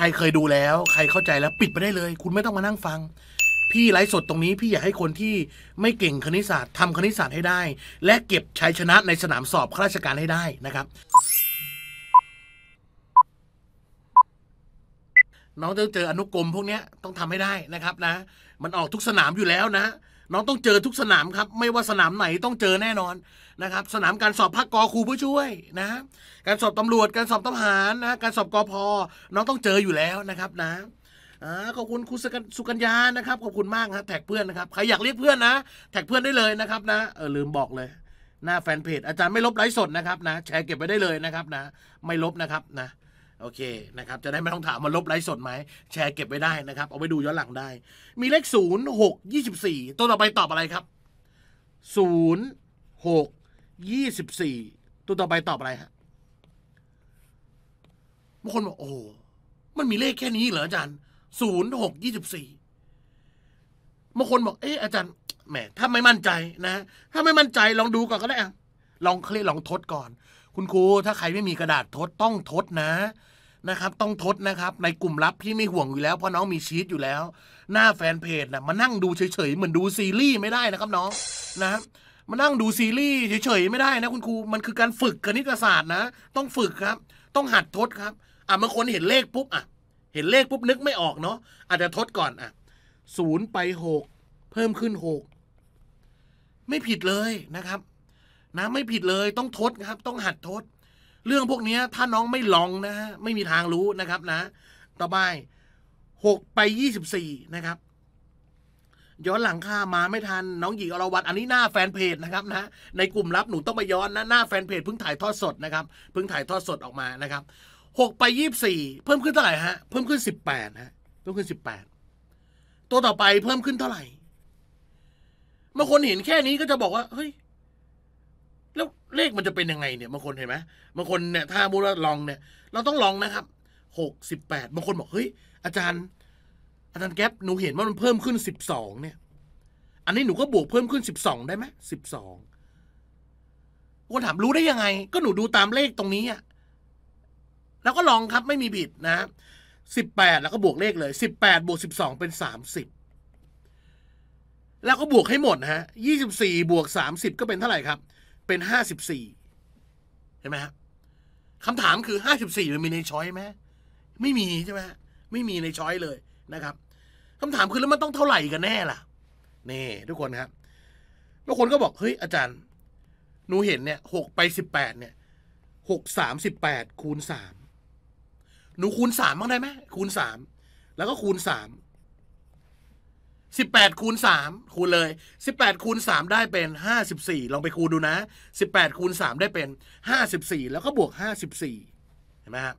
ใครเคยดูแล้ว ใครเข้าใจแล้วปิดไปได้เลย คุณไม่ต้องมานั่งฟัง พี่ไลฟ์สดตรงนี้พี่อยากให้คนที่ไม่เก่งคณิตศาสตร์ทำคณิตศาสตร์ให้ได้ และเก็บชัยชนะในสนามสอบข้าราชการให้ได้นะครับน้องจะเจออนุกรมพวกนี้ต้องทำให้ได้นะครับนะมันออกทุกสนามอยู่แล้วนะน้องต้องเจอทุกสนามครับไม่ว่าสนามไหนต้องเจอแน่นอนนะครับ สนามการสอบภาคกอครูผู้ช่วยนะ การสอบตำรวจการสอบทหารนะการสอบกอพอน้องต้องเจออยู่แล้วนะครับนะขอบคุณคุณสุกัญญานะครับ ขอบคุณมากนะแท็กเพื่อนนะครับใครอยากเรียกเพื่อนนะ แท็กเพื่อนได้เลยนะครับนะเออลืมบอกเลย หน้าแฟนเพจอาจารย์ไม่ลบไลฟ์สดนะครับนะแชร์เก็บไว้ได้เลยนะครับนะ ไม่ลบนะครับนะโอเคนะครับ จะได้ไม่ต้องถามมันลบไลฟ์สดไหมแชร์เก็บไว้ได้นะครับ เอาไปดูย้อนหลังได้ มีเลขศูนย์หกยี่สิบสี่ตัวต่อไปตอบอะไรครับศูนย์หกยี่สิบสี่ตัวต่อไปตอบอะไรฮะบางคนบอกโอ้มันมีเลขแค่นี้เหรออาจารย์ศูนย์หกยี่สิบสี่บางคนบอก เอออาจารย์แหม ถ้าไม่มั่นใจนะ ถ้าไม่มั่นใจลองดูก่อนก็ได้อะลองเคลียลองทดก่อน คุณครูถ้าใครไม่มีกระดาษทดต้องทดนะนะครับต้องทดนะครับ ในกลุ่มลับพี่ไม่ห่วงอยู่แล้วเพราะน้องมีชีตอยู่แล้ว หน้าแฟนเพจนะมานั่งดูเฉยๆ เหมือนดูซีรีส์ไม่ได้นะครับน้องนะ มานั่งดูซีรีส์เฉยๆไม่ได้นะคุณครู มันคือการฝึกคณิตศาสตร์นะ ต้องฝึกครับ ต้องหัดทดครับอ่ะบางคนเห็นเลขปุ๊บอ่ะ เห็นเลขปุ๊บนึกไม่ออกเนาะอาจจะทดก่อนอ่ะศูนย์ไปหกเพิ่มขึ้นหกไม่ผิดเลยนะครับ นะไม่ผิดเลยต้องทดครับ ต้องหัดทดเรื่องพวกนี้ ถ้าน้องไม่ลองนะฮะไม่มีทางรู้นะครับนะ ต่อไปหกไปยี่สิบสี่นะครับย้อนหลังค่ามาไม่ทันน้องหญิงอรวรัตอันนี้หน้าแฟนเพจนะครับ นะ ในกลุ่มลับหนูต้องไปย้อนนะหน้าแฟนเพจเพิ่งถ่ายทอดสดนะครับเพิ่งถ่ายทอดสดออกมานะครับหกไปยี่สี่เพิ่มขึ้นเท่าไหร่ฮะเพิ่มขึ้นสิบแปดฮะเพิ่มขึ้นสิบแปดตัวต่อไปเพิ่มขึ้นเท่าไหร่บางคนเห็นแค่นี้ก็จะบอกว่า เฮ้ยแล้วเลขมันจะเป็นยังไงเนี่ยบางคนเห็นไหมบางคนเนี่ยถ้ามูราลองเนี่ยเราต้องลองนะครับหกสิบแปดบางคนบอกเฮ้ยอาจารย์อาจารย์แก๊ปหนูเห็นว่ามันเพิ่มขึ้นสิบสองเนี่ย อันนี้หนูก็บวกเพิ่มขึ้นสิบสองได้ไหมสิบสองคนถามรู้ได้ยังไง ก็หนูดูตามเลขตรงนี้อ่ะแล้วก็ลองครับไม่มีบิดนะสิบแปดแล้วก็บวกเลขเลยสิบแปดบวกสิบสองเป็นสามสิบแล้วก็บวกให้หมดฮะยี่สิบสี่บวกสามสิบก็เป็นเท่าไหร่ครับเป็นห้าสิบสี่เห็นไหมฮะคำถามคือห้าสิบสี่มันมีในช้อยไหมไม่มีใช่ไหมไม่มีในช้อยเลยนะครับคำถามคือ แล้วมันต้องเท่าไหร่กันแน่ล่ะ นี่ ทุกคนครับบางคนก็บอก เฮ้ยอาจารย์หนูเห็นเนี่ยหกไปสิบแปดเนี่ยหกสามสิบแปดคูณสามหนูคูณสามบ้างได้ไหมคูณสามแล้วก็คูณสาม18คูณ3คูณเลย 18คูณ3ได้เป็น 54 ลองไปคูณดูนะ 18คูณ3ได้เป็น 54 แล้วก็บวก 54เห็นไหมครับ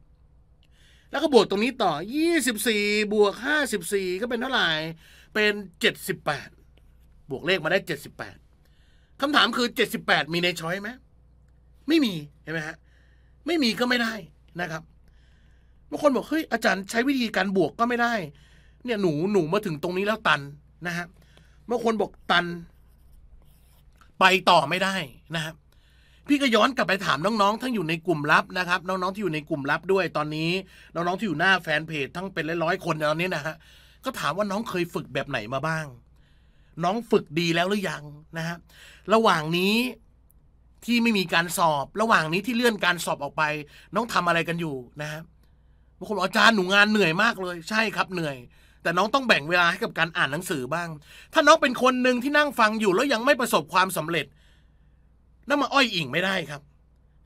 แล้วก็บวกตรงนี้ต่อ 24บวก54ก็เป็นเท่าไหร่เป็น 78 บวกเลขมาได้78คำถามคือ 78 มีในช้อยไหมไม่มีเห็นไหมฮะไม่มีก็ไม่ได้นะครับบางคนบอกเฮ้ย อาจารย์ใช้วิธีการบวกก็ไม่ได้เนี่ยหนูหนูมาถึงตรงนี้แล้วตันนะฮะเมื่อคนบอกตัน ไปต่อไม่ได้นะครับพี่ก็ย้อนกลับไปถามน้อง ๆ ทั้งอยู่ในกลุ่มลับนะครับ น้องๆที่อยู่ในกลุ่มลับด้วยตอนนี้น้องๆที่อยู่หน้าแฟนเพจทั้งเป็นร้อยๆคนตอนนี้นะฮะ ก็ถามว่าน้องเคยฝึกแบบไหนมาบ้าง น้องฝึกดีแล้วหรือยังนะฮะระหว่างนี้ที่ไม่มีการสอบ ระหว่างนี้ที่เลื่อนการสอบออกไป น้องทำอะไรกันอยู่นะฮะบบางคนอาจารย์หนูงานเหนื่อยมากเลย ใช่ครับเหนื่อยแต่น้องต้องแบ่งเวลาให้กับการอ่านหนังสือบ้าง ถ้าน้องเป็นคนหนึ่งที่นั่งฟังอยู่ แล้วยังไม่ประสบความสำเร็จนั่นมาอ้อยอิงไม่ได้ครับ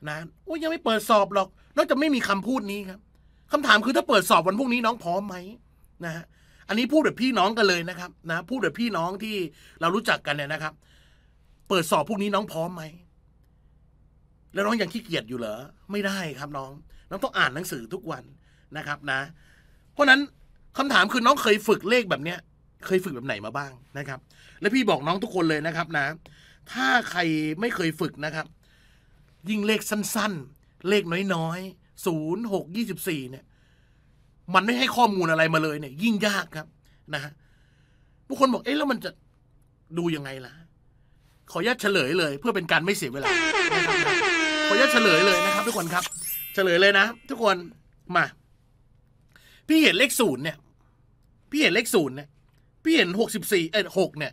นะ โอ้ยยังไม่เปิดสอบหรอก น้องจะไม่มีคำพูดนี้ครับ คำถามคือถ้าเปิดสอบวันพรุ่งนี้น้องพร้อมไหมนะฮะ อันนี้พูดแบบพี่น้องกันเลยนะครับ นะพูดแบบพี่น้องที่เรารู้จักกันเนี่ยนะครับ เปิดสอบพวกนี้น้องพร้อมไหม แล้วน้องยังขี้เกียจอยู่เหรอ ไม่ได้ครับน้อง น้องต้องอ่านหนังสือทุกวันนะครับ นะ เพราะนั้นคำถามคือน้องเคยฝึกเลขแบบเนี้ย เคยฝึกแบบไหนมาบ้างนะครับ และพี่บอกน้องทุกคนเลยนะครับ นะ ถ้าใครไม่เคยฝึกนะครับ ยิ่งเลขสั้น ๆ เลขน้อยๆศูนย์หกยี่สิบสี่เนี่ยมันไม่ให้ข้อมูลอะไรมาเลยเนี่ย ยิ่งยากครับนะฮะผู้คนบอกเอ๊ะแล้วมันจะดูยังไงล่ะ ขออนุญาตเฉลยเลย เพื่อเป็นการไม่เสียเวลา ขออนุญาตเฉลยเลยนะครับ ทุกคนครับ เฉลยเลยนะทุกคนมา พี่เห็นเลขศูนย์เนี่ยพี่เห็นเลขศูนย์เนี่ย พี่เห็นหกสิบสี่เอ็ดหกเนี่ย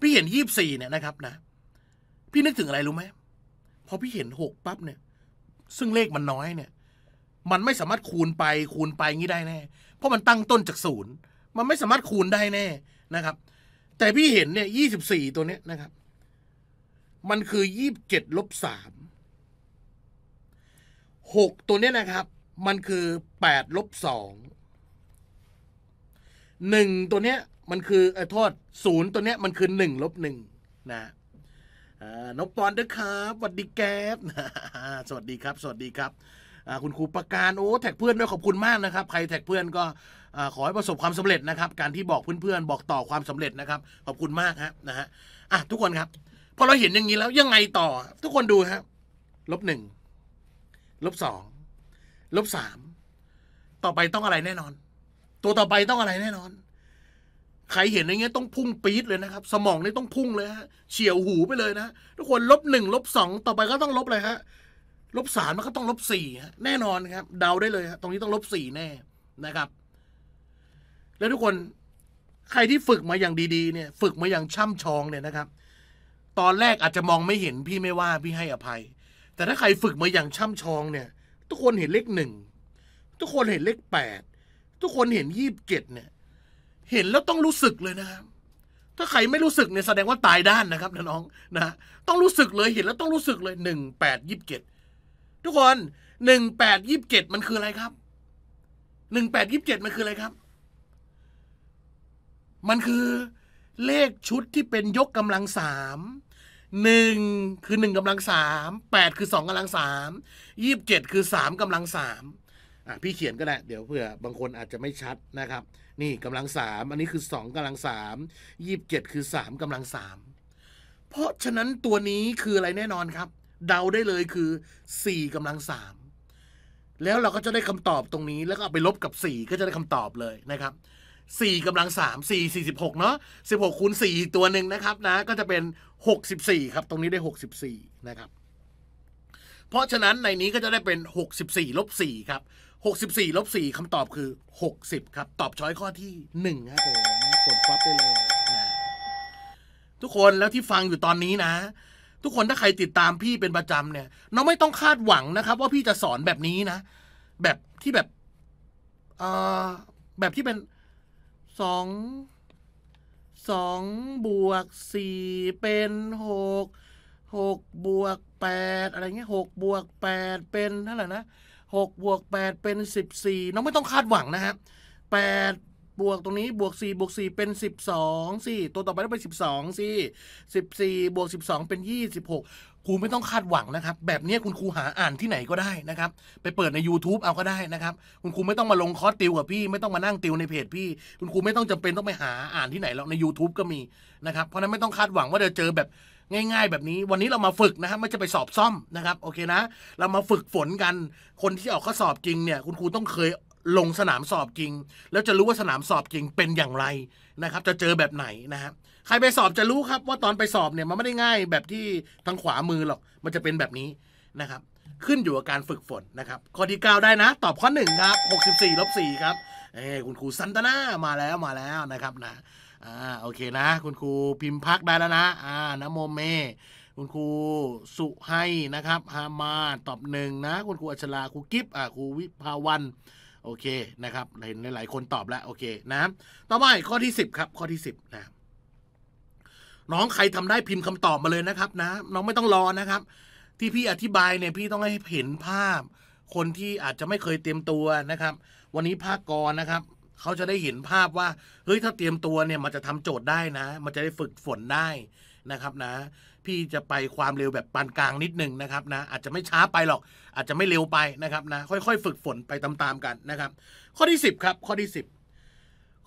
พี่เห็นยี่บสี่เนี่ยนะครับนะ พี่นึกถึงอะไรรู้ไหมพอพี่เห็นหกปั๊บเนี่ย ซึ่งเลขมันน้อยเนี่ย มันไม่สามารถคูณไปคูณไปงี้ได้แน่ เพราะมันตั้งต้นจากศูนย์มันไม่สามารถคูณได้แน่นะครับ แต่พี่เห็นเนี่ยยี่สิบสี่ตัวเนี้ยนะครับ มันคือยี่สิบเจ็ดลบสามหกตัวเนี้ยนะครับ มันคือแปดลบสองหนึ่งตัวเนี้ยมันคือไอ้โทษศูนย์ตัวเนี้ยมันคือหนึ่งลบหนึ่งนะน้องปอนด้วยครับสวัสดีแก๊บสวัสดีครับ สวัสดีครับ คุณครูประการโอ้แท็กเพื่อนด้วยขอบคุณมากนะครับ ใครแท็กเพื่อนก็ขอให้ประสบความสำเร็จนะครับ การที่บอกเพื่อนๆ บอกต่อความสำเร็จนะครับขอบคุณมากฮะนะฮะอ่ะทุกคนครับพอเราเห็นอย่างนี้แล้ว ยังไงต่อ ทุกคนดูครับลบหนึ่งลบสองลบสามต่อไปต้องอะไรแน่นอนตัวต่อไปต้องอะไรแน่นอน ใครเห็นอย่างเงี้ยต้องพุ่งปี๊ดเลยนะครับ สมองนี่ต้องพุ่งเลยฮะเฉียวหูไปเลยนะ ทุกคนลบหนึ่งลบสองต่อไปก็ต้องลบเลยฮะลบสามมันก็ต้องลบสี่แน่นอนครับเดาได้เลยฮะตรงนี้ต้องลบสี่แน่นะครับ แล้วทุกคนใครที่ฝึกมาอย่างดีๆเนี่ย ฝึกมาอย่างช่ำชองเนี่ยนะครับ ตอนแรกอาจจะมองไม่เห็นพี่ไม่ว่าพี่ให้อภัย แต่ถ้าใครฝึกมาอย่างช่ำชองเนี่ย ทุกคนเห็นเลขหนึ่งทุกคนเห็นเลขแปดทุกคนเห็นยี่สิบเจ็ดเนี่ย เห็นแล้วต้องรู้สึกเลยนะครับถ้าใครไม่รู้สึกเนี่ยแสดงว่าตายด้านนะครับนะน้องนะต้องรู้สึกเลยเห็นแล้วต้องรู้สึกเลยหนึ่งแปดยี่สิบเจ็ดทุกคนหนึ่งแปดยี่สิบเจ็ดมันคืออะไรครับหนึ่งแปดยี่สิบเจ็ดมันคืออะไรครับ มันคือเลขชุดที่เป็นยกกำลังสามหนึ่งคือหนึ่งกำลังสามแปดคือสองกำลังสามยี่บเจ็ดคือสามกำลังสามอะพี่เขียนก็ได้ เดี๋ยวเผื่อบางคนอาจจะไม่ชัดนะครับ นี่กำลังสามอันนี้คือสองกำลังสามยีิบเจ็ดคือสามกำลังสามเพราะฉะนั้นตัวนี้คืออะไรแน่นอนครับ เดาได้เลยคือสี่กำลังสามแล้วเราก็จะได้คำตอบตรงนี้ แล้วก็เอาไปลบกับสี่ก็จะได้คำตอบเลยนะครับสี่กำลังสามสี่สี่สิบหกเนาะสิบหกคูณสี่ตัวหนึ่งนะครับนะก็จะเป็นหกสิบสี่ครับ ตรงนี้ได้หกสิบสี่นะครับ เพราะฉะนั้นในนี้ก็จะได้เป็นหกสิบสี่ลบสี่ครับ64ลบ4คำตอบคือ 60 ครับ ตอบช้อยข้อที่1ครับผมกดฟับได้เลยนะทุกคนแล้วที่ฟังอยู่ตอนนี้นะ ทุกคนถ้าใครติดตามพี่เป็นประจำเนี่ยน้องไม่ต้องคาดหวังนะครับ ว่าพี่จะสอนแบบนี้นะ แบบที่แบบ เอ่อ แบบที่เป็นสองสองบวกสี่เป็นหกหกบวกแปดอะไรเงี้ยหกบวกแปดเป็นเท่าไหร่นะ6บวก 8 เป็น 14น้องไม่ต้องคาดหวังนะฮะ8บวกตรงนี้บวก4บวก 4 เป็น 12สิตัวต่อไปต้องเป็น 12สิ14 บวก 12 เป็น 26ครูไม่ต้องคาดหวัง นะครับ แบบนี้คุณครูหาอ่านที่ไหนก็ได้นะครับไปเปิดใน YouTube เอาก็ได้นะครับคุณครูไม่ต้องมาลงคอร์สติวกับพี่ไม่ต้องมานั่งติวในเพจพี่ คุณครูไม่ต้องจำเป็นต้องไปหาอ่านที่ไหนแล้วใน YouTube ก็มีนะครับเพราะนั้นไม่ต้องคาดหวังว่าจะเจอแบบง่ายๆแบบนี้วันนี้เรามาฝึกนะครับไม่จะไปสอบซ่อมนะครับโอเคนะ เรามาฝึกฝนกันคนที่ออกข้อสอบจริงเนี่ย คุณครูต้องเคยลงสนามสอบจริง แล้วจะรู้ว่าสนามสอบจริงเป็นอย่างไรนะครับ จะเจอแบบไหนนะครับใครไปสอบจะรู้ครับ ว่าตอนไปสอบเนี่ยมันไม่ได้ง่ายแบบที่ทางขวามือหรอกมันจะเป็นแบบนี้นะครับ ขึ้นอยู่กับการฝึกฝนนะครับ ข้อที่9ได้นะ ตอบข้อ1ครับ 64ลบ4ครับเอ้คุณครูซันตนามาแล้วมาแล้วนะครับนะอ่าโอเคนะ คุณครูพิมพ์พักได้แล้วนะ อ่านโมเมคุณครูสุให้นะครับฮามาตอบหนึ่งนะ คุณครูอัชลาครูกิฟอ่าครูวิภาวันโอเคนะครับ เห็นหลายๆคนตอบแล้วโอเคนะ ต่อไปข้อที่10ครับข้อที่10นะ น้องใครทำได้พิมพ์คำตอบมาเลยนะครับ นะ น้องไม่ต้องรอนะครับ ที่พี่อธิบายเนี่ยพี่ต้องให้เห็นภาพ คนที่อาจจะไม่เคยเตรียมตัวนะครับ วันนี้ภาคกรนะครับเขาจะได้เห็นภาพว่าเฮ้ยถ้าเตรียมตัวเนี่ยมันจะทำโจทย์ได้นะ มันจะได้ฝึกฝนได้นะครับ นะ พี่จะไปความเร็วแบบปานกลางนิดนึงนะครับนะอาจจะไม่ช้าไปหรอกอาจจะไม่เร็วไปนะครับนะ ค่อยๆฝึกฝนไปตามๆกันนะครับ ข้อที่ 10ครับ ข้อที่10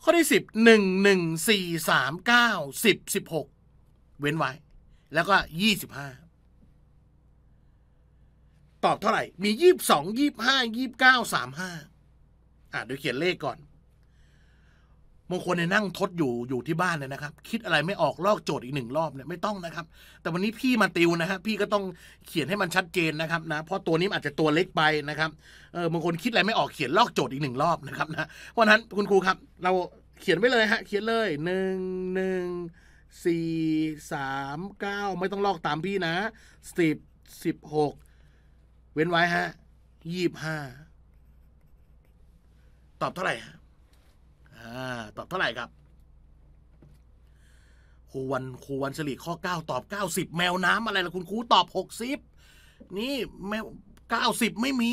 ข้อที่10 1 1 4 3 9 10 16เว้นไว้ แล้วก็25ตอบเท่าไหร่ มี22 25 29 35อ่ะเดี๋ยวเขียนเลขก่อนบางคนเนี่ยนั่งทดอยู่อยู่ที่บ้านเนี่ยนะครับ คิดอะไรไม่ออก ลอกโจทย์อีกหนึ่งรอบเนี่ยไม่ต้องนะครับ แต่วันนี้พี่มาติวนะฮะพี่ก็ต้องเขียนให้มันชัดเจนนะครับนะเพราะตัวนี้อาจจะตัวเล็กไปนะครับ เออบางคนคิดอะไรไม่ออกเขียนลอกโจทย์อีกหนึ่งรอบนะครับนะเพราะนั้นคุณครูครับ เราเขียนไว้เลยฮะ เขียนเลยหนึ่งหนึ่งสี่สามเก้าไม่ต้องลอกตามพี่นะสิบสิบหกเว้นไว้ฮะยี่บห้าตอบเท่าไหร่ตอบเท่าไหร่ครับครูวันครูวันสลีข้อ9ตอบ90แมวน้ำอะไรล่ะคุณครูตอบ60นี่แมว90ไม่มี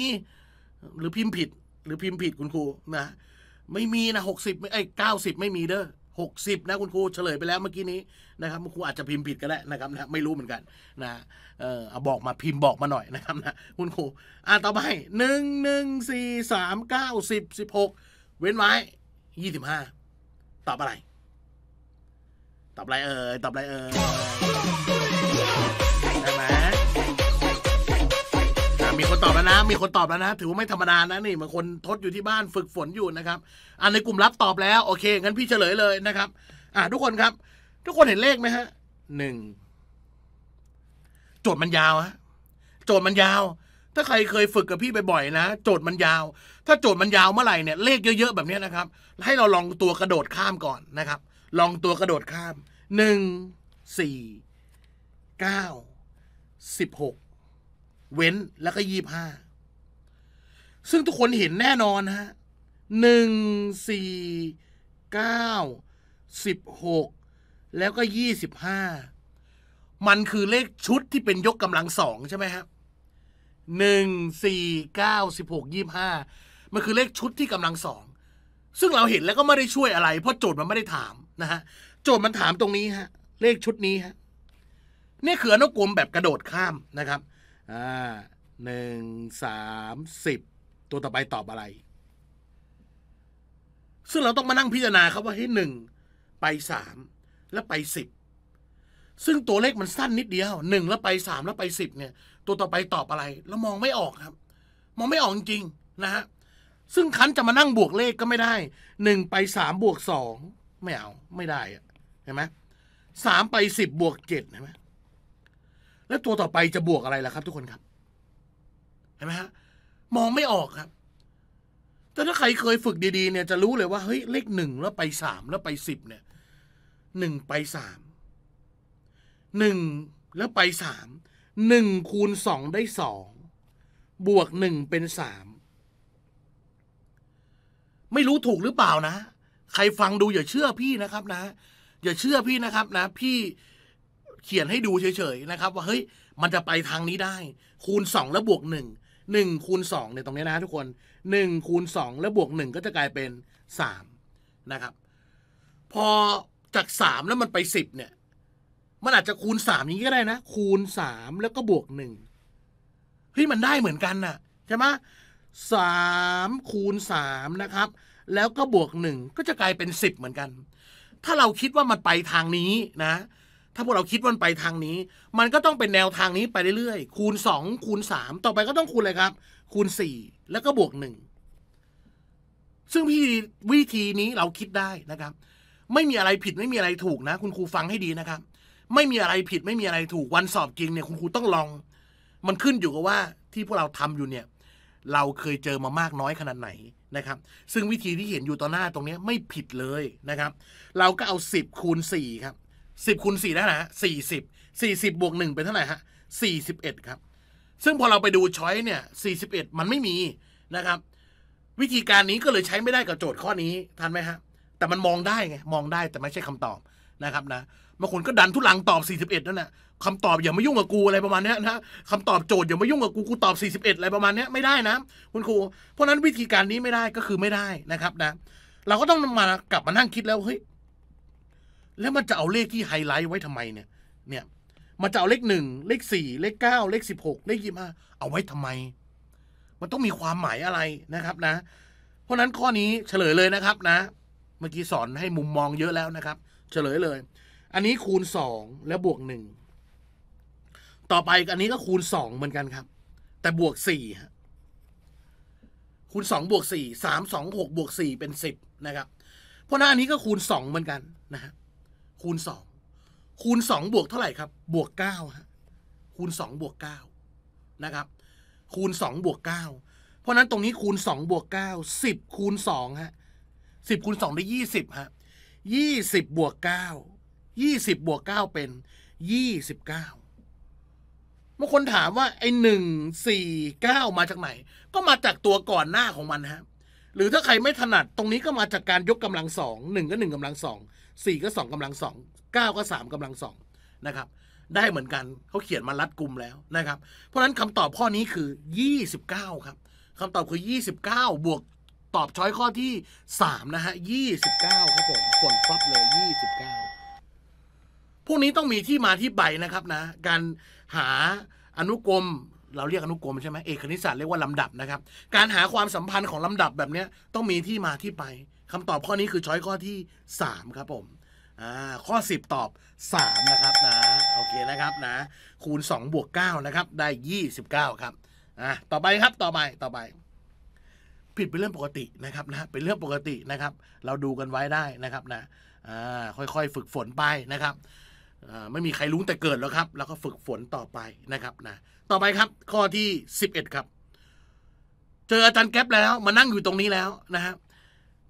หรือพิมพ์ผิด หรือพิมพ์ผิดคุณครูนะไม่มีนะ60ไม่ไอ้90ไม่มีเด้อ60นะคุณครูเฉลยไปแล้วเมื่อกี้นี้นะครับคุณครูอาจจะพิมพ์ผิดก็ได้นะครับนะไม่รู้เหมือนกันนะเออบอกมาพิมพ์บอกมาหน่อยนะครับนะคุณครูอ่ะต่อไป1 1 4 3 9 10 16เว้นไว้ยี่สิบห้าตอบอะไร ตอบอะไรเอ่ยตอบอะไรเอ่ยใช่ไหมมีคนตอบแล้วนะ มีคนตอบแล้วนะ ถือว่าไม่ธรรมดานะนี่บางคนทดอยู่ที่บ้านฝึกฝนอยู่นะครับอ่าในกลุ่มลับตอบแล้ว โอเค งั้นพี่เฉลยเลยนะครับ อ่าทุกคนครับ ทุกคนเห็นเลขไหมฮะหนึ่งโจทย์มันยาวฮะ โจทย์มันยาวถ้าใครเคยฝึกกับพี่บ่อยๆนะ โจทย์มันยาว ถ้าโจทย์มันยาวเมื่อไหร่เนี่ยเลขเยอะๆ แบบนี้นะครับ ให้เราลองตัวกระโดดข้ามก่อนนะครับ ลองตัวกระโดดข้ามหนึ่งสี่เก้าสิบหกเว้นแล้วก็ยี่ห้าซึ่งทุกคนเห็นแน่นอนฮะหนึ่งสี่เก้าสิบหกแล้วก็ยี่สิบห้ามันคือเลขชุดที่เป็นยกกำลังสองใช่ไหมครับหนึ่งสี่เก้าสิบหกยี่ห้ามันคือเลขชุดที่กำลังสองซึ่งเราเห็นแล้วก็ไม่ได้ช่วยอะไร เพราะโจทย์มันไม่ได้ถามนะฮะโจทย์มันถามตรงนี้ฮะเลขชุดนี้ฮะนี่คืออนุกรมแบบกระโดดข้ามนะครับอ่าหนึ่งสามสิบตัวต่อไปตอบอะไร ซึ่งเราต้องมานั่งพิจารณาครับว่าให้หนึ่งไปสามแล้วไปสิบซึ่งตัวเลขมันสั้นนิดเดียวหนึ่งแล้วไปสามแล้วไปสิบเนี่ยตัวต่อไปตอบอะไร แล้วมองไม่ออกครับ มองไม่ออกจริงๆนะฮะซึ่งคันจะมานั่งบวกเลขก็ไม่ได้หนึ่งไปสามบวกสองไม่เอาไม่ได้อะเห็นไหมสามไปสิบบวกเจ็ดเห็นไหมแล้วตัวต่อไปจะบวกอะไรล่ะครับ ทุกคนครับเห็นไหมฮะมองไม่ออกครับ แต่ถ้าใครเคยฝึกดีๆเนี่ยจะรู้เลยว่าเฮ้ยเลขหนึ่งแล้วไปสามแล้วไปสิบเนี่ยหนึ่งไปสามหนึ่งแล้วไปสามหนึ่งคูณสองได้สองบวกหนึ่งเป็นสามไม่รู้ถูกหรือเปล่านะ ใครฟังดูอย่าเชื่อพี่นะครับนะอย่าเชื่อพี่นะครับนะ พี่เขียนให้ดูเฉยๆนะครับ ว่าเฮ้ยมันจะไปทางนี้ได้ คูณสองแล้วบวกหนึ่งหนึ่งคูณสองเนี่ยตรงนี้นะทุกคนหนึ่งคูณสองแล้วบวกหนึ่งก็จะกลายเป็นสามนะครับ พอจากสามแล้วมันไปสิบเนี่ยมันอาจจะคูณสามนี้ก็ได้นะ คูณสามแล้วก็บวกหนึ่งเฮ้ยมันได้เหมือนกันน่ะใช่ไหมสามคูณสามนะครับ แล้วก็บวกหนึ่งก็จะกลายเป็นสิบเหมือนกัน ถ้าเราคิดว่ามันไปทางนี้นะ ถ้าพวกเราคิดว่ามันไปทางนี้ มันก็ต้องเป็นแนวทางนี้ไปเรื่อยๆ คูณสองคูณสามต่อไปก็ต้องคูณอะไรครับ คูณสี่แล้วก็บวกหนึ่ง ซึ่งพี่วิธีนี้เราคิดได้นะครับ ไม่มีอะไรผิดไม่มีอะไรถูกนะคุณครูฟังให้ดีนะครับไม่มีอะไรผิด ไม่มีอะไรถูกวันสอบจริงเนี่ยคุณครูต้องลอง มันขึ้นอยู่กับว่าที่พวกเราทำอยู่เนี่ย เราเคยเจอมามากน้อยขนาดไหนนะครับ ซึ่งวิธีที่เห็นอยู่ต่อหน้าตรงนี้ไม่ผิดเลยนะครับ เราก็เอา10คูณ4ครับ10คูณ4ี่นะฮะ40 40บวก1เป็นเท่าไหร่ฮะ41 ครับ ซึ่งพอเราไปดูช้อยเนี่ย 41 มันไม่มีนะครับ วิธีการนี้ก็เลยใช้ไม่ได้กับโจทย์ข้อนี้ทันไหมฮะแต่มันมองได้ไงมองได้แต่ไม่ใช่คำตอบนะครับนะบางคนก็ดันทุลังตอบ 41นั่นแหละคำตอบอย่ามายุ่งกับกูอะไรประมาณนี้นะคำตอบโจทย์อย่ามายุ่งกับกู กูตอบ41 อะไรประมาณนี้ไม่ได้นะคุณครู เพราะนั้นวิธีการนี้ไม่ได้ก็คือไม่ได้นะครับ นะ เราก็ต้องมากลับมานั่งคิดแล้วเฮ้ยแล้วมันจะเอาเลขที่ไฮไลท์ไว้ทำไมเนี่ย เนี่ยมันจะเอาเลขหนึ่ง เลขสี่เลขเก้า เลขสิบหกเลขยี่ห้าเอาไว้ทำไม มันต้องมีความหมายอะไรนะครับ นะ เพราะนั้นข้อนี้เฉลยเลยนะครับ นะ เมื่อกี้สอนให้มุมมองเยอะแล้วนะครับ เฉลยเลยอันนี้คูณสองแล้วบวกหนึ่ง ต่อไปอันนี้ก็คูณสองเหมือนกันครับ แต่บวกสี่คูณสองบวกสสสี่ามองหกบวกสี่เป็นสิบนะครับ เพราะนั้นอันนี้ก็คูณสองเหมือนกันนะฮะคูณสอง คูณสองบวกเท่าไหร่ครับ บวกเาฮะคูณสองบวกเก้านะครับ คูณสองบวกเก้า เพราะนั้นตรงนี้คูณสองบวกเก้า สิบคูณสองฮะิบคูณสองได้ยี่ิบฮะสิบบวกเก้ายี่สิบบวกเก้าเป็นยี่สิบเก้าบางคนถามว่าไอ้หนึ่งสี่เก้ามาจากไหน ก็มาจากตัวก่อนหน้าของมันฮะหรือถ้าใครไม่ถนัดตรงนี้ก็มาจากการยกกำลังสองหนึ่งก็หนึ่งกำลังสองสี่ก็สองกำลังสองเก้าก็สามกำลังสองนะครับได้เหมือนกันเขาเขียนมารัดกลุ่มแล้วนะครับเพราะฉะนั้นคำตอบข้อนี้คือยี่สิบเก้าครับคำตอบคือยี่สิบเก้าบวกตอบช้อยข้อที่สามนะฮะยี่สิบเก้าครับผมฝนฟับเลยยี่สิบเก้าพวกนี้ต้องมีที่มาที่ไปนะครับนะการหาอนุกรมเราเรียกอนุกรมใช่ไหมเอกคณิตศาสตร์เรียกว่าลำดับนะครับ การหาความสัมพันธ์ของลำดับแบบนี้ต้องมีที่มาที่ไปคำตอบข้อนี้คือช้อยข้อที่3ครับผมข้อ 10 ตอบ 3 นะครับนะโอเคนะครับนะคูณ2บวก9นะครับได้ 29ครับอ่ต่อไปครับต่อไปต่อไป ผิดเป็นเรื่องปกตินะครับนะเป็นเรื่องปกตินะครับ เราดูกันไว้ได้นะครับนะอ่าค่อยๆฝึกฝนไปนะครับไม่มีใครรู้แต่เกิดแล้วครับแล้วก็ฝึกฝนต่อไปนะครับนะต่อไปครับ ข้อที่11ครับ เจออาจารย์แก๊ปแล้วมานั่งอยู่ตรงนี้แล้วนะฮะ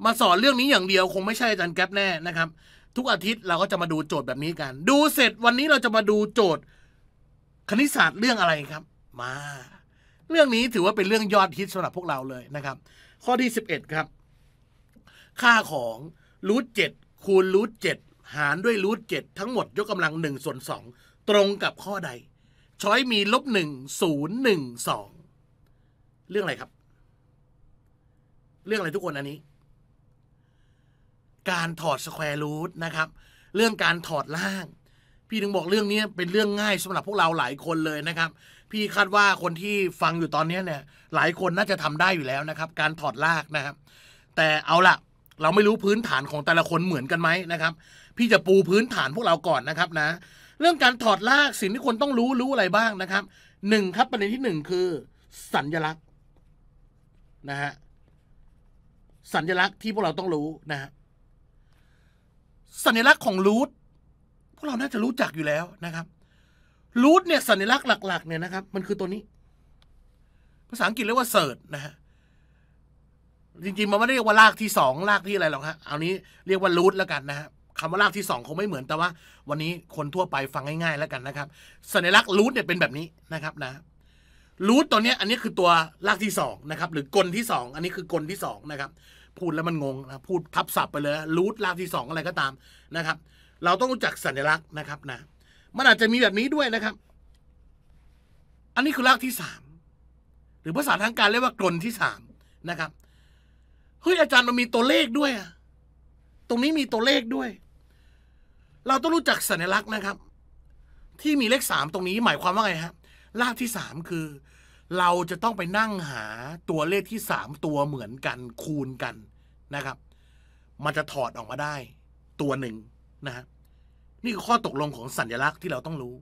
มาสอนเรื่องนี้อย่างเดียวคงไม่ใช่อาจารย์แก๊ปแน่นะครับ ทุกอาทิตย์เราก็จะมาดูโจทย์แบบนี้กัน ดูเสร็จวันนี้เราจะมาดูโจทย์คณิตศาสตร์เรื่องอะไรครับมา เรื่องนี้ถือว่าเป็นเรื่องยอดฮิตสำหรับพวกเราเลยนะครับ ข้อที่11ครับ ค่าของรูทเจ็ดคูณรูทเจ็ดหารด้วยรูทเจ็ดทั้งหมดยกกำลังหนึ่งส่วนสองตรงกับข้อใด ช้อยมีลบหนึ่งศูนย์หนึ่งสองเรื่องอะไรครับ เรื่องอะไรทุกคนอันนี้ การถอดสแควร์รูทนะครับเรื่องการถอดล่าง พี่ถึงบอกเรื่องนี้เป็นเรื่องง่ายสำหรับพวกเราหลายคนเลยนะครับ พี่คาดว่าคนที่ฟังอยู่ตอนนี้เนี่ย หลายคนน่าจะทำได้อยู่แล้วนะครับ การถอดลากนะครับแต่เอาล่ะ เราไม่รู้พื้นฐานของแต่ละคนเหมือนกันไหมนะครับพี่จะปูพื้นฐานพวกเราก่อนนะครับ นะ เรื่องการถอดลากสิ่งที่คนต้องรู้รู้อะไรบ้างนะครับหนึ่งครับ ประเด็นที่หนึ่งคือ สัญลักษณ์นะฮะสัญลักษณ์ที่พวกเราต้องรู้นะฮะสัญลักษณ์ของรูทพวกเราน่าจะรู้จักอยู่แล้วนะครับรูทเนี่ย สัญลักษณ์หลัก ๆ เนี่ยนะครับ มันคือตัวนี้ ภาษาอังกฤษเรียกว่าเสิร์ตนะฮะจริงๆมันไม่ได้เรียกว่าลากที่สองลากที่อะไรหรอกฮะเอานี้เรียกว่ารูทแล้วกันนะฮะคำว่าลาบที่ 2 คงไม่เหมือนแต่ว่า วันนี้คนทั่วไปฟังง่าย ๆ แล้วกันนะครับสัญลักษณ์รูทเนี่ยเป็นแบบนี้นะครับนะรูทตัวเนี้ยอันนี้คือตัวลากที่2นะครับ หรือกลที่2อันนี้คือกลที่2นะครับ พูดแล้วมันงงนะพูดทับศัพท์ไปเลย รูทลากที่2อะไรก็ตามนะครับ เราต้องรู้จักสัญลักษณ์นะครับนะ มันอาจจะมีแบบนี้ด้วยนะครับ อันนี้คือลากที่3หรือภาษาทางการเรียกว่ากลนที่3นะครับเฮ้ยอาจารย์มันมีตัวเลขด้วยอะตรงนี้มีตัวเลขด้วยเราต้องรู้จักสัญลักษณ์นะครับ ที่มีเลขสามตรงนี้หมายความว่าไงฮะลากที่สามคือเราจะต้องไปนั่งหาตัวเลขที่สามตัวเหมือนกัน คูณกันนะครับ มันจะถอดออกมาได้ตัวหนึ่งนะฮะนี่คือข้อตกลงของสัญลักษณ์ที่เราต้องรู้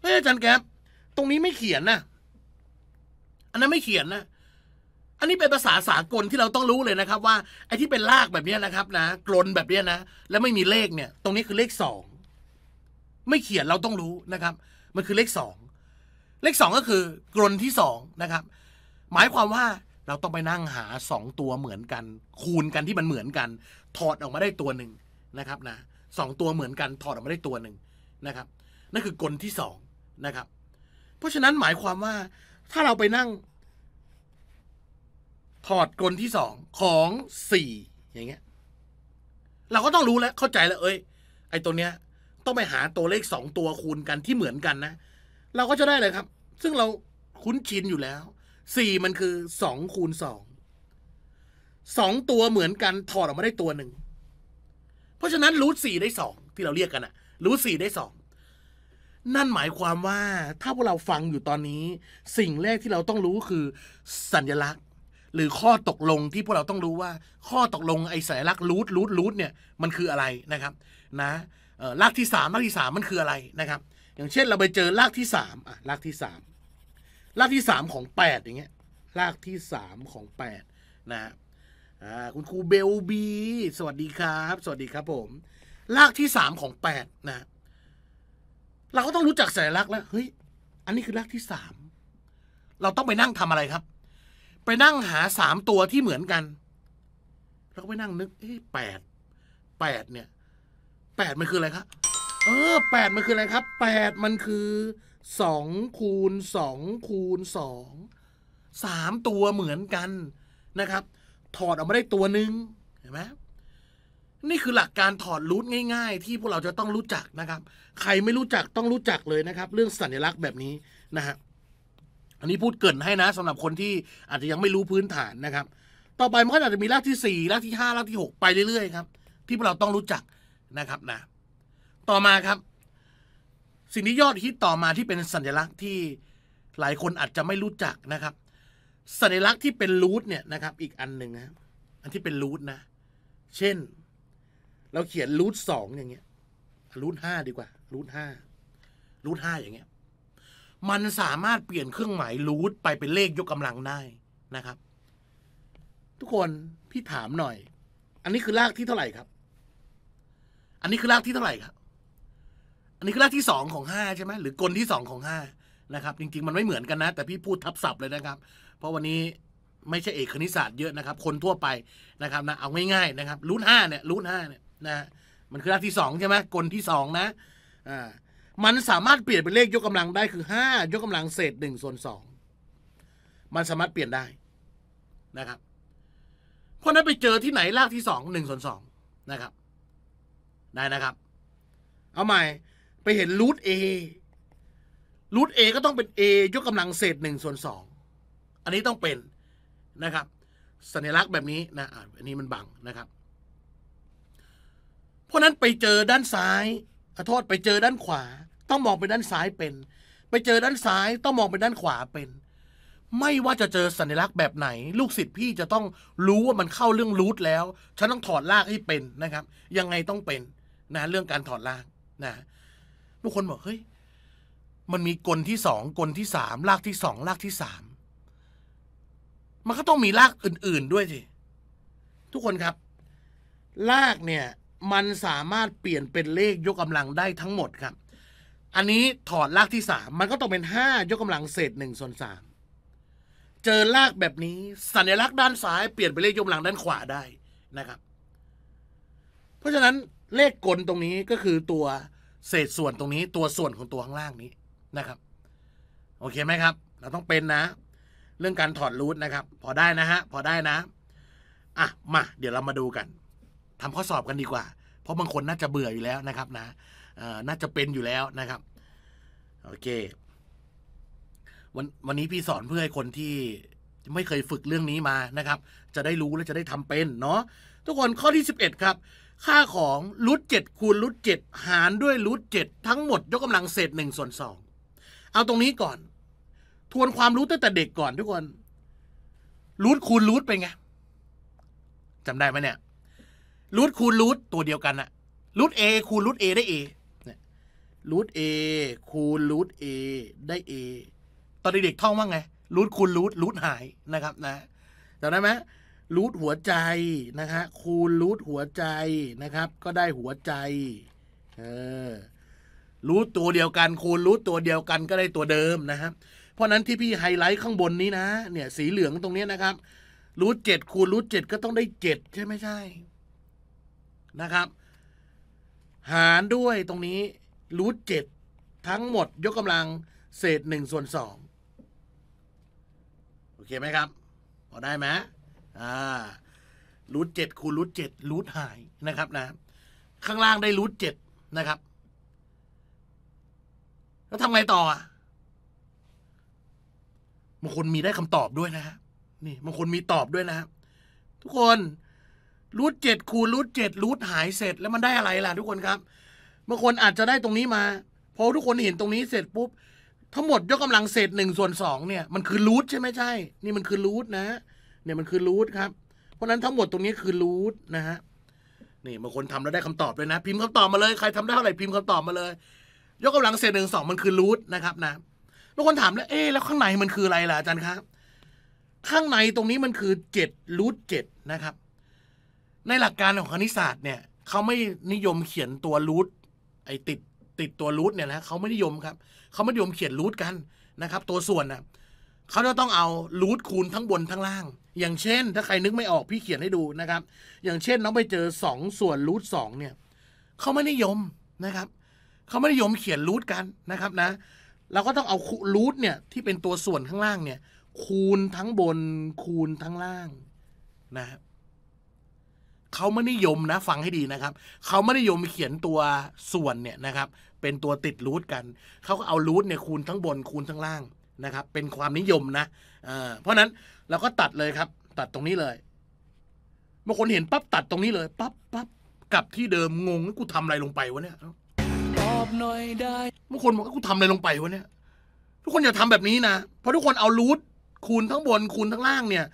เฮ้ยอาจารย์แก๊ปตรงนี้ไม่เขียนนะ อันนั้นไม่เขียนนะอันนี้เป็นภาษาสากลที่เราต้องรู้เลยนะครับ ว่า ไอ้ที่เป็นลากแบบนี้นะครับนะกลนแบบนี้นะ แล้วไม่มีเลขเนี่ย ตรงนี้คือเลขสองไม่เขียนเราต้องรู้นะครับ มันคือเลขสองเลขสองก็คือกลนที่สองนะครับหมายความว่าเราต้องไปนั่งหาสองตัวเหมือนกัน คูณกันที่มันเหมือนกันถอดออกมาได้ตัวหนึ่งนะครับนะสองตัวเหมือนกันถอดออกมาได้ตัวหนึ่งนะครับนั่นคือกลนที่สองนะครับ เพราะฉะนั้นหมายความว่าถ้าเราไปนั่งถอร์ตกลที่สองของสี่อย่างเงี้ย เราก็ต้องรู้แล้ว เข้าใจแล้ว เอ้ย ไอ้ตัวเนี้ย ต้องไปหาตัวเลขสองตัวคูณกันที่เหมือนกันนะ เราก็จะได้เลยครับ ซึ่งเราคุ้นชินอยู่แล้วสี่มันคือสองคูณสองสองตัวเหมือนกันถอดออกมาได้ตัวหนึ่ง เพราะฉะนั้นรูทสี่ได้สองที่เราเรียกกันอะรูทสี่ได้สองนั่นหมายความว่าถ้าพวกเราฟังอยู่ตอนนี้ สิ่งแรกที่เราต้องรู้คือสัญลักษณ์หรือข้อตกลงที่พวกเราต้องรู้ว่า ข้อตกลงไอ้สายลักรูทรูทรูทเนี่ยมันคืออะไรนะครับ นะรากที่สามรากที่สามมันคืออะไรนะครับ อย่างเช่นเราไปเจอรากที่สามอ่ะรากที่สามรากที่สามของแปดอย่างเงี้ยรากที่สามของแนะฮะคุณครูเบลบี สวัสดีครับ สวัสดีครับผมรากที่สามของแปดนะ เราก็ต้องรู้จักสายลักแล้วเฮ้ย อันนี้คือรากที่สามเราต้องไปนั่งทำอะไรครับไปนั่งหาสามตัวที่เหมือนกันแล้วก็ไปนั่งนึกเอ๊แปดแปดเนี่ยแปดมันคืออะไรครับ เออแปดมันคืออะไรครับแปดมันคือสองคูณสองคูณสองสามตัวเหมือนกันนะครับ ถอดออกมาได้ตัวหนึ่งเห็นไหมนี่คือหลักการถอดรูทง่ายๆ ที่พวกเราจะต้องรู้จักนะครับ ใครไม่รู้จักต้องรู้จักเลยนะครับ เรื่องสัญลักษณ์แบบนี้นะฮะอันนี้พูดเกินให้นะ สำหรับคนที่อาจจะยังไม่รู้พื้นฐานนะครับ ต่อไปมันก็อาจจะมีรากที่4รากที่5รากที่6ไปเรื่อยๆครับที่พวกเราต้องรู้จักนะครับนะ ต่อมาครับ สิ่งที่ยอดฮิตต่อมาที่เป็นสัญลักษณ์ที่หลายคนอาจจะไม่รู้จักนะครับ สัญลักษณ์ที่เป็นรูทเนี่ยนะครับ อีกอันหนึ่งนะอันที่เป็นรูทนะ เช่น เราเขียนรูทสองอย่างเงี้ยรูทห้าดีกว่ารูทห้ารูทห้าอย่างเงี้ยมันสามารถเปลี่ยนเครื่องหมายรูทไปเป็นเลขยกกำลังได้นะครับ ทุกคนพี่ถามหน่อย อันนี้คือรากที่เท่าไหร่ครับ อันนี้คือรากที่เท่าไหร่ครับ อันนี้คือรากที่สองของห้าใช่ไหมหรือกลที่สองของห้านะครับจริง ๆ มันไม่เหมือนกันนะ แต่พี่พูดทับศัพท์เลยนะครับ เพราะวันนี้ไม่ใช่เอกคณิตศาสตร์เยอะนะครับ คนทั่วไปนะครับ นะ เอาง่ายๆนะครับรูทห้าเนี่ยรูทห้าเนี่ยนะมันคือรากที่สองใช่ไหมกลที่สองนะ อ่ามันสามารถเปลี่ยนเป็นเลขยกกาลังได้คือห้ายกกาลังเศษหนึ่งส่วนสองมันสามารถเปลี่ยนได้นะครับ เพราะนั้นไปเจอที่ไหนลากที่สองหนึ่งส่วนสองนะครับได้นะครับ เอาใหม่ไปเห็นรูทเอรูทเอก็ต้องเป็น A ยกกาลังเศษหนึ่งส่วนสองอันนี้ต้องเป็นนะครับสัญลักษณ์แบบนี้นะอันนี้มันบังนะครับ เพราะนั้นไปเจอด้านซ้ายขอโทษไปเจอด้านขวาต้องมองไปด้านซ้ายเป็น ไปเจอด้านซ้าย ต้องมองไปด้านขวาเป็น ไม่ว่าจะเจอสัญลักษณ์แบบไหน ลูกศิษย์พี่จะต้องรู้ว่ามันเข้าเรื่องรูทแล้ว ฉันต้องถอดลากให้เป็นนะครับ ยังไงต้องเป็นนะ เรื่องการถอดลากนะ ทุกคนบอกเฮ้ย มันมีกลที่สองกลที่สามลากที่สองลากที่สาม มันก็ต้องมีลากอื่นๆด้วยสิทุกคนครับลากเนี่ย มันสามารถเปลี่ยนเป็นเลขยกกำลังได้ทั้งหมดครับอันนี้ถอดลากที่สามมันก็ต้องเป็นห้ายกกำลังเศษหนึ่งส่วนสามเจอลากแบบนี้ สัญลักษณ์ด้านซ้ายเปลี่ยนไปเลขยกกำลังด้านขวาได้นะครับ เพราะฉะนั้นเลขกลตรงนี้ก็คือตัวเศษส่วนตรงนี้ ตัวส่วนของตัวข้างล่างนี้นะครับ โอเคไหมครับ เราต้องเป็นนะ เรื่องการถอดรูทนะครับ พอได้นะฮะพอได้นะอ่ะมา เดี๋ยวเรามาดูกันทำข้อสอบกันดีกว่า เพราะบางคนน่าจะเบื่ออยู่แล้วนะครับ นะน่าจะเป็นอยู่แล้วนะครับ โอเควันวันนี้พี่สอนเพื่อให้คนที่ ไม่เคยฝึกเรื่องนี้มานะครับ จะได้รู้และจะได้ทำเป็นเนาะทุกคนข้อที่ 11 ครับ ค่าของรูทเจ็ดคูณรูทเจ็ดหารด้วยรูทเจ็ดทั้งหมด ยกกำลังเศษหนึ่งส่วนสองเอาตรงนี้ก่อน ทวนความรู้ตั้งแต่เด็กก่อนทุกคนรูทคูณรูทเป็นไงจำได้ไหมเนี่ยรูทคูณรูทตัวเดียวกันอะรูทเอคูณรูทเอได้เอรูทเอคูณรูทเอได้เอตอนเด็กๆท่องว่าไงรูทคูณรูทรูทหายนะครับ นะจำได้ไหมรูทหัวใจนะฮะคูณรูทหัวใจนะครับ ก็ได้หัวใจเออรูทตัวเดียวกัน คูณรูทตัวเดียวกันก็ได้ตัวเดิมนะครับเพราะนั้นที่พี่ไฮไลท์ข้างบนนี้นะ เนี่ยสีเหลืองตรงนี้นะครับรูทเจ็ดคูณรูทเจ็ดก็ต้องได้เจ็ดใช่ไม่ใช่ นะครับ หารด้วยตรงนี้รูทเจ็ดทั้งหมดยกกำลัง เศษหนึ่งส่วนสองโอเคไหมครับพอได้ไหมอ่ารูทเจ็ดคูณรูทเจ็ดรูทหายนะครับนะ ข้างล่างได้รูทเจ็ดนะครับ แล้วทำไงต่ออ่ะบางคนมีได้คำตอบด้วยนะฮะนี่บางคนมีตอบด้วยนะทุกคนรูทเจ็ดคูณรูทเจ็ดรูทหายเสร็จแล้วมันได้อะไรล่ะทุกคนครับบางคนอาจจะได้ตรงนี้มาพอทุกคนเห็นตรงนี้เสร็จปุ๊บ ทั้งหมดยกกาลังเศษหนึ่งส่วนสองเนี่ย มันคือรูทใช่ไหมใช่ นี่มันคือรูทนะ เนี่ยมันคือรูทครับ เพราะนั้นทั้งหมดตรงนี้คือรูทนะฮะ นี่บางคนทำแล้วได้คำตอบเลยนะ พิมพ์คำตอบมาเลย ใคร ทำได้เท่าไหร่พิมพ์คำตอบมาเลย ยกกาลังเศษหนึ่งสองมันคือรูทนะครับ นะ บางคนถามแล้วเอ๊แล้วข้างในมันคืออะไรล่ะอาจารย์ครับ ข้างในตรงนี้มันคือเจ็ดรูทเจ็ดนะครับ ในหลักการของคณิตศาสตร์เนี่ย เขาไม่นิยมเขียนตัวรูทไอ้ติดติดตัวรูทเนี่ยนะเขาไม่นิยมครับเขาไม่นิยมเขียนรูทกันนะครับ ตัวส่วนนะ่ะเขาจะต้องเอารูทคูณทั้งบนทั้งล่าง อย่างเช่น ถ้าใครนึกไม่ออกพี่เขียนให้ดูนะครับ อย่างเช่นน้องไปเจอ 2 ส่วนรูทสองเนี่ยเขาไม่นิยมนะครับเขาไม่นิยมเขียนรูทกันนะครับนะ เราก็ต้องเอารูทเนี่ยที่เป็นตัวส่วนข้างล่างเนี่ยคูณทั้งบนคูณทั้งล่างนะครับเขาไม่นิยมนะ ฟังให้ดีนะครับเขาไม่นิยมเขียนตัวส่วนเนี่ยนะครับ เป็นตัวติดรูทกัน เขาก็เอารูทเนี่ยคูณทั้งบน คูณทั้งล่างนะครับ เป็นความนิยมนะเเพราะนั้นเราก็ตัดเลยครับ ตัดตรงนี้เลยบางคนเห็นปั๊บตัดตรงนี้เลยปั๊บปั๊บกลับที่เดิมงงกูทำอะไรลงไปวะเนี่ยตอบหน่อยได้บางคนบอกว่ากูทำอะไรลงไปวะเนี่ย ทุกคนอย่าทำแบบนี้นะเพราะทุกคนเอารูทคูณทั้งบนคูณทั้งล่างเนี่ย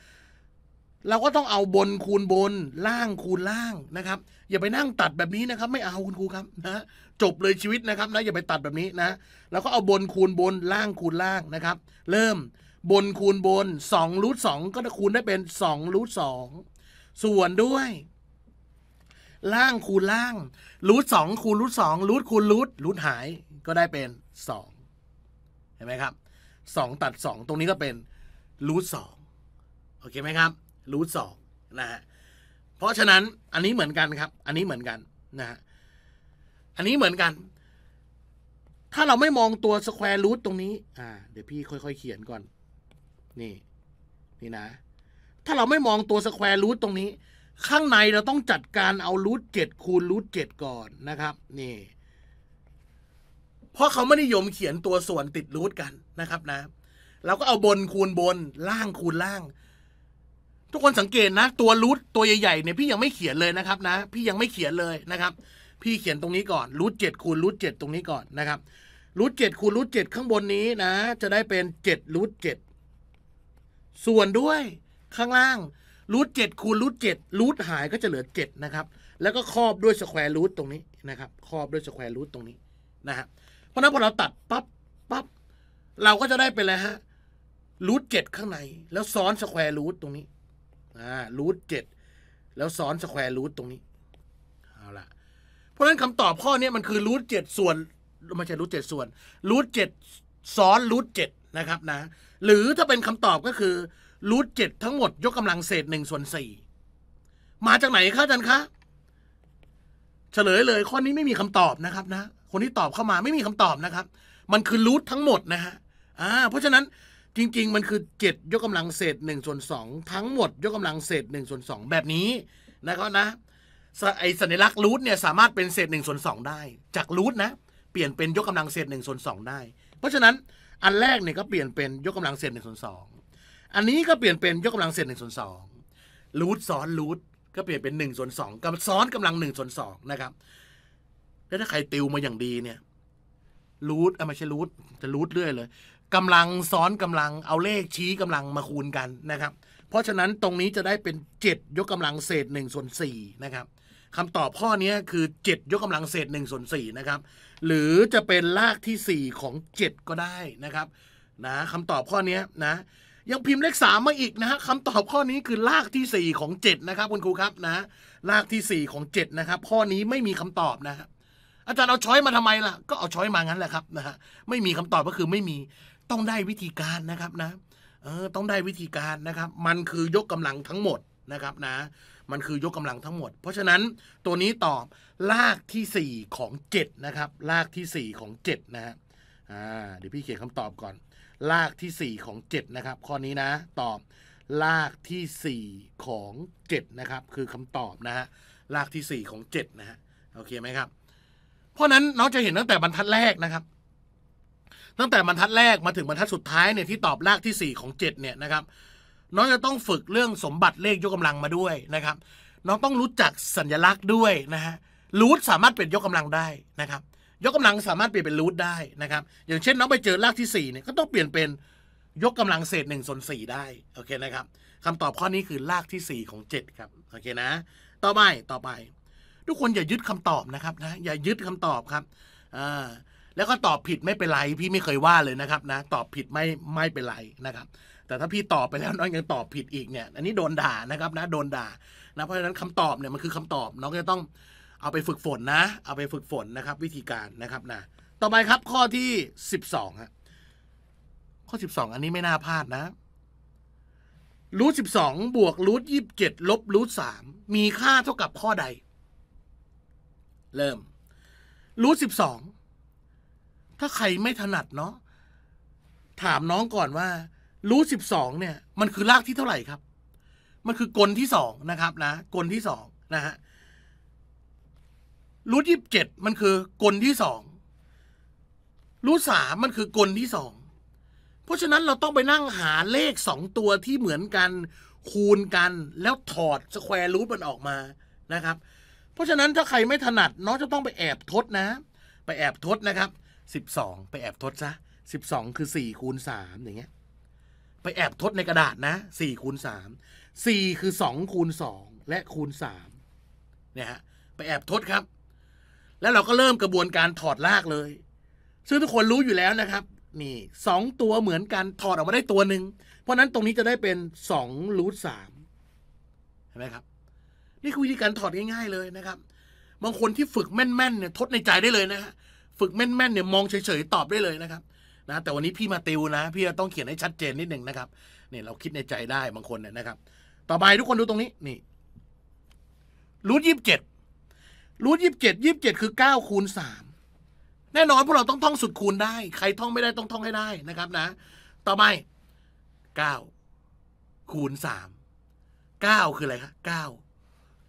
เราก็ต้องเอาบนคูณบนล่างคูณล่างนะครับ อย่าไปนั่งตัดแบบนี้นะครับ ไม่เอาคุณครูครับนะจบเลยชีวิตนะครับนะอย่าไปตัดแบบนี้นะเราก็เอาบนคูณบนล่างคูณล่างนะครับ เริ่มบนคูณบน2รูทสก็จะคูณได้เป็น2รูทสส่วนด้วย ล่างคูณล่างรูทสคูณรูทสรูทคูณรูทรูทหายก็ได้เป็น 2 เห็นไหมครับ 2 ตัด 2 ตรงนี้ก็เป็นรูทสโอเคไหมครับรูทสองนะฮะ เพราะฉะนั้นอันนี้เหมือนกันครับ อันนี้เหมือนกันนะฮะอันนี้เหมือนกัน ถ้าเราไม่มองตัวสแควร์รูทตรงนี้ อ่าเดี๋ยวพี่ค่อยๆเขียนก่อน นี่นี่นะ ถ้าเราไม่มองตัวสแควร์รูทตรงนี้ ข้างในเราต้องจัดการเอารูทเจ็ดคูณรูทเจ็ดก่อนนะครับนี่ เพราะเขาไม่นิยมเขียนตัวส่วนติดรูทกันนะครับ นะ เราก็เอาบนคูณบน ล่างคูณล่างทุกคนสังเกต นะ ตัวรูทตัวใหญ่ๆเนี่ยพี่ยังไม่เขียนเลยนะครับนะ พี่ยังไม่เขียนเลยนะครับ พี่เขียนตรงนี้ก่อนรูทเจ็ดคูณรูทเจ็ดตรงนี้ก่อนนะครับรูทเจ็ดคูณรูทเจ็ดข้างบนนี้นะ จะได้เป็นเจ็ดรูทเจ็ดส่วนด้วยข้างล่างรูทเจ็ดคูณรูทเจ็ดรูทหายก็จะเหลือเจ็ดนะครับแล้วก็ครอบด้วยสแควร์รูทตรงนี้นะครับครอบด้วยสแควร์รูทตรงนี้นะฮะเพราะนั้นพอเราตัดปั๊บปั๊บเราก็จะได้เป็นอะไรฮะรูทเจ็ดข้างใน แล้วซ้อนสแควร์รูทตรงนี้อ่ารูทเจ็ดแล้วซ้อนสแควร์รูทตรงนี้เอาละเพราะฉะนั้นคำตอบข้อนี้มันคือรูทเจ็ดส่วน ไม่ใช่รูทเจ็ดส่วนรูทเจ็ดซ้อนรูทเจ็ดนะครับนะหรือถ้าเป็นคำตอบก็คือรูทเจ็ดทั้งหมดยกกำลังเศษหนึ่งส่วนสี่ มาจากไหนคะอาจารย์คะเฉลยเลยข้อนี้ไม่มีคำตอบนะครับนะคนที่ตอบเข้ามาไม่มีคำตอบนะครับ มันคือรูททั้งหมดนะฮะอ่าเพราะฉะนั้นจริงๆมันคือ 7 ยกกำลังเศษ1ส่วน2 ทั้งหมดยกกำลังเศษ1ส่วน2 แบบนี้นะครับนะไอสัญลักษณ์รูทเนี่ย สามารถเป็นเศษ1ส่วน2ได้ จากรูทนะเปลี่ยนเป็นยกกำลังเศษ1ส่วน2ได้ เพราะฉะนั้นอันแรกเนี่ยก็เปลี่ยนเป็นยกกำลังเศษ1ส่วน2อันนี้ก็เปลี่ยนเป็นยกกำลังเศษ1ส่วน2รูทซ้อนรูทก็เปลี่ยนเป็น1ส่วน2กับซ้อนกำลัง1ส่วน2นะครับแล้วถ้าใครติวมาอย่างดีเนี่ยรูทอาะไม่ใช่รูทจะรูทเรื่อยเลยกำลังซ้อนกำลังเอาเลขชี้กำลังมาคูณกันนะครับ เพราะฉะนั้นตรงนี้จะได้เป็น 7 ยกกำลังเศษ1ส่วน4นะครับคำตอบข้อนี้คือ 7 ยกกำลังเศษ1ส่วน4นะครับหรือจะเป็นลากที่ 4 ของ 7 ก็ได้นะครับ นะคำตอบข้อนี้นะยังพิมพ์เลข3มาอีกนะฮะคำตอบข้อนี้คือลากที่ 4 ของ 7 นะครับคุณครูครับนะลากที่ 4 ของ7นะครับข้อนี้ไม่มีคำตอบนะครับอาจารย์เอาช้อยมาทำไมล่ะก็เอาช้อยมางั้นแหละครับนะฮะไม่มีคำตอบก็คือไม่มีต้องได้วิธีการนะครับนะเออต้องได้วิธีการนะครับ มันคือยกกำลังทั้งหมดนะครับนะมันคือยกกำลังทั้งหมด เพราะฉะนั้นตัวนี้ตอบลากที่สี่ของเจ็ดนะครับลากที่สี่ของเจ็ดนะฮะอ่าเดี๋ยวพี่เขียนคำตอบก่อน ลากที่สี่ของเจ็ดนะครับข้อนี้นะ ตอบลากที่สี่ของเจ็ดนะครับคือคำตอบนะฮะลากที่สี่ของเจ็ดนะฮะโอเคไหมครับเพราะนั้นน้องจะเห็นตั้งแต่บรรทัดแรกนะครับตั้งแต่บรรทัดแรกมาถึงบรรทัดสุดท้ายเนี่ยที่ตอบลากที่ 4 ของ7เนี่ยนะครับน้องจะต้องฝึกเรื่องสมบัติเลขยกกำลังมาด้วยนะครับน้องต้องรู้จักสัญลักษณ์ด้วยนะฮะรูทสามารถเปลี่ยนยกกำลังได้นะครับ ยกกำลังสามารถเปลี่ยนเป็นรูทได้นะครับ อย่างเช่นน้องไปเจอลากที่4เนี่ยก็ต้องเปลี่ยนเป็นยกกำลังเศษ1ส่วน4ได้โอเคนะครับคำตอบข้อนี้คือลากที่ 4 ของ7ครับโอเคนะต่อไปต่อไป ทุกคนอย่ายึดคำตอบนะครับนะอย่ายึดคำตอบครับอ่าแล้วก็ตอบผิดไม่เป็นไร พี่ไม่เคยว่าเลยนะครับนะตอบผิดไม่ไม่เป็นไรนะครับ แต่ถ้าพี่ตอบไปแล้วน้องยังตอบผิดอีกเนี่ย อันนี้โดนด่านะครับ นะ โดนด่า นะเพราะฉะนั้นคำตอบเนี่ยมันคือคำตอบน้องจะต้อง เอาไปฝึกฝนนะ เอาไปฝึกฝนนะครับ วิธีการนะครับ นะต่อไปครับ ข้อที่สิบสองับข้อสิบสองอันนี้ไม่น่าพลาดนะรูทสิบสองบวกรูทยี่สิบเจ็ดลบรูทสามมีค่าเท่ากับข้อใด เริ่มรูทสิบสองถ้าใครไม่ถนัดเนาะถามน้องก่อนว่ารูทสิบสองเนี่ย มันคือรากที่เท่าไหร่ครับ มันคือกลที่สองนะครับ นะกลที่สองนะฮะรูทยี่สิบเจ็ดมันคือกลที่สองรูทสามมันคือกลที่สองเพราะฉะนั้นเราต้องไปนั่งหาเลขสองตัวที่เหมือนกันคูณกันแล้วถอดสแควร์รูทมันออกมานะครับ เพราะฉะนั้นถ้าใครไม่ถนัดน้องจะต้องไปแอบทดนะ ไปแอบทดนะครับสสิบองไปแอบทดซะสสิบองคือสี่คูณสามอย่างเงี้ยไปแอบทดในกระดาษนะสี่คูณสสามี่คือสองคูณสองและคูณสามเนี่ยฮะไปแอบทดครับ แล้วเราก็เริ่มกระบวนการถอดลากเลย ซึ่งทุกคนรู้อยู่แล้วนะครับ นี่สองตัวเหมือนกันถอดออกมาได้ตัวหนึ่งเพราะนั้นตรงนี้จะได้เป็นสองรูทสามเห็นไหมครับ นี่คือวิธีการถอดง่าย ๆเลยนะครับบางคนที่ฝึกแม่นๆเนี่ยทดในใจได้เลยนะฮะฝึกแม่นๆเนี่ยมองเฉยๆตอบได้เลยนะครับนะแต่วันนี้พี่มาติวนะ พี่ต้องเขียนให้ชัดเจนนิดหนึ่งนะครับเนี่ยเราคิดในใจได้บางคนเนี่ยนะครับ ต่อไปทุกคนดูตรงนี้นี่รูทยี่สิบเจ็ดรูทยี่สิบเจ็ดยี่สิบเจ็ดคือเก้าคูณสามแน่นอนพวกเราต้องท่องสุดคูณได้ ใครท่องไม่ได้ต้องท่องให้ได้นะครับนะ ต่อไปเก้าคูณสามเก้าคืออะไรคะเก้า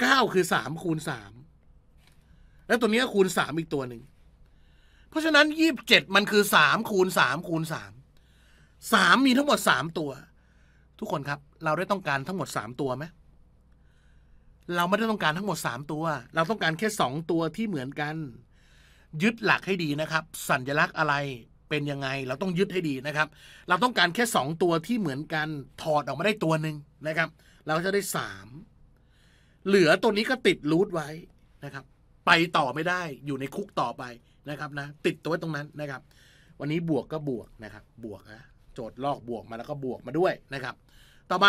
เก้าคือสามคูณสามแล้วตัวนี้คูณสามอีกตัวหนึ่งราะฉะนั้นยี่สิบเจ็ดมันคือสามคูณสามคูณสาม สามมีทั้งหมดสามตัว ทุกคนครับ เราได้ต้องการทั้งหมดสามตัวไหมเราไม่ได้ต้องการทั้งหมดสามตัว เราต้องการแค่สองตัวที่เหมือนกัน ยึดหลักให้ดีนะครับ สัญลักษณ์อะไรเป็นยังไง เราต้องยึดให้ดีนะครับ เราต้องการแค่สองตัวที่เหมือนกัน ถอดออกมาได้ตัวหนึ่งนะครับ เราจะได้สาม เหลือตัวนี้ก็ติดรูทไว้นะครับ ไปต่อไม่ได้อยู่ในคุกต่อไปนะครับนะติดตัวไว้ตรงนั้นนะครับ วันนี้บวกก็บวกนะครับ บวกนะโจทย์ลอกบวกมาแล้วก็บวกมาด้วยนะครับ ต่อไป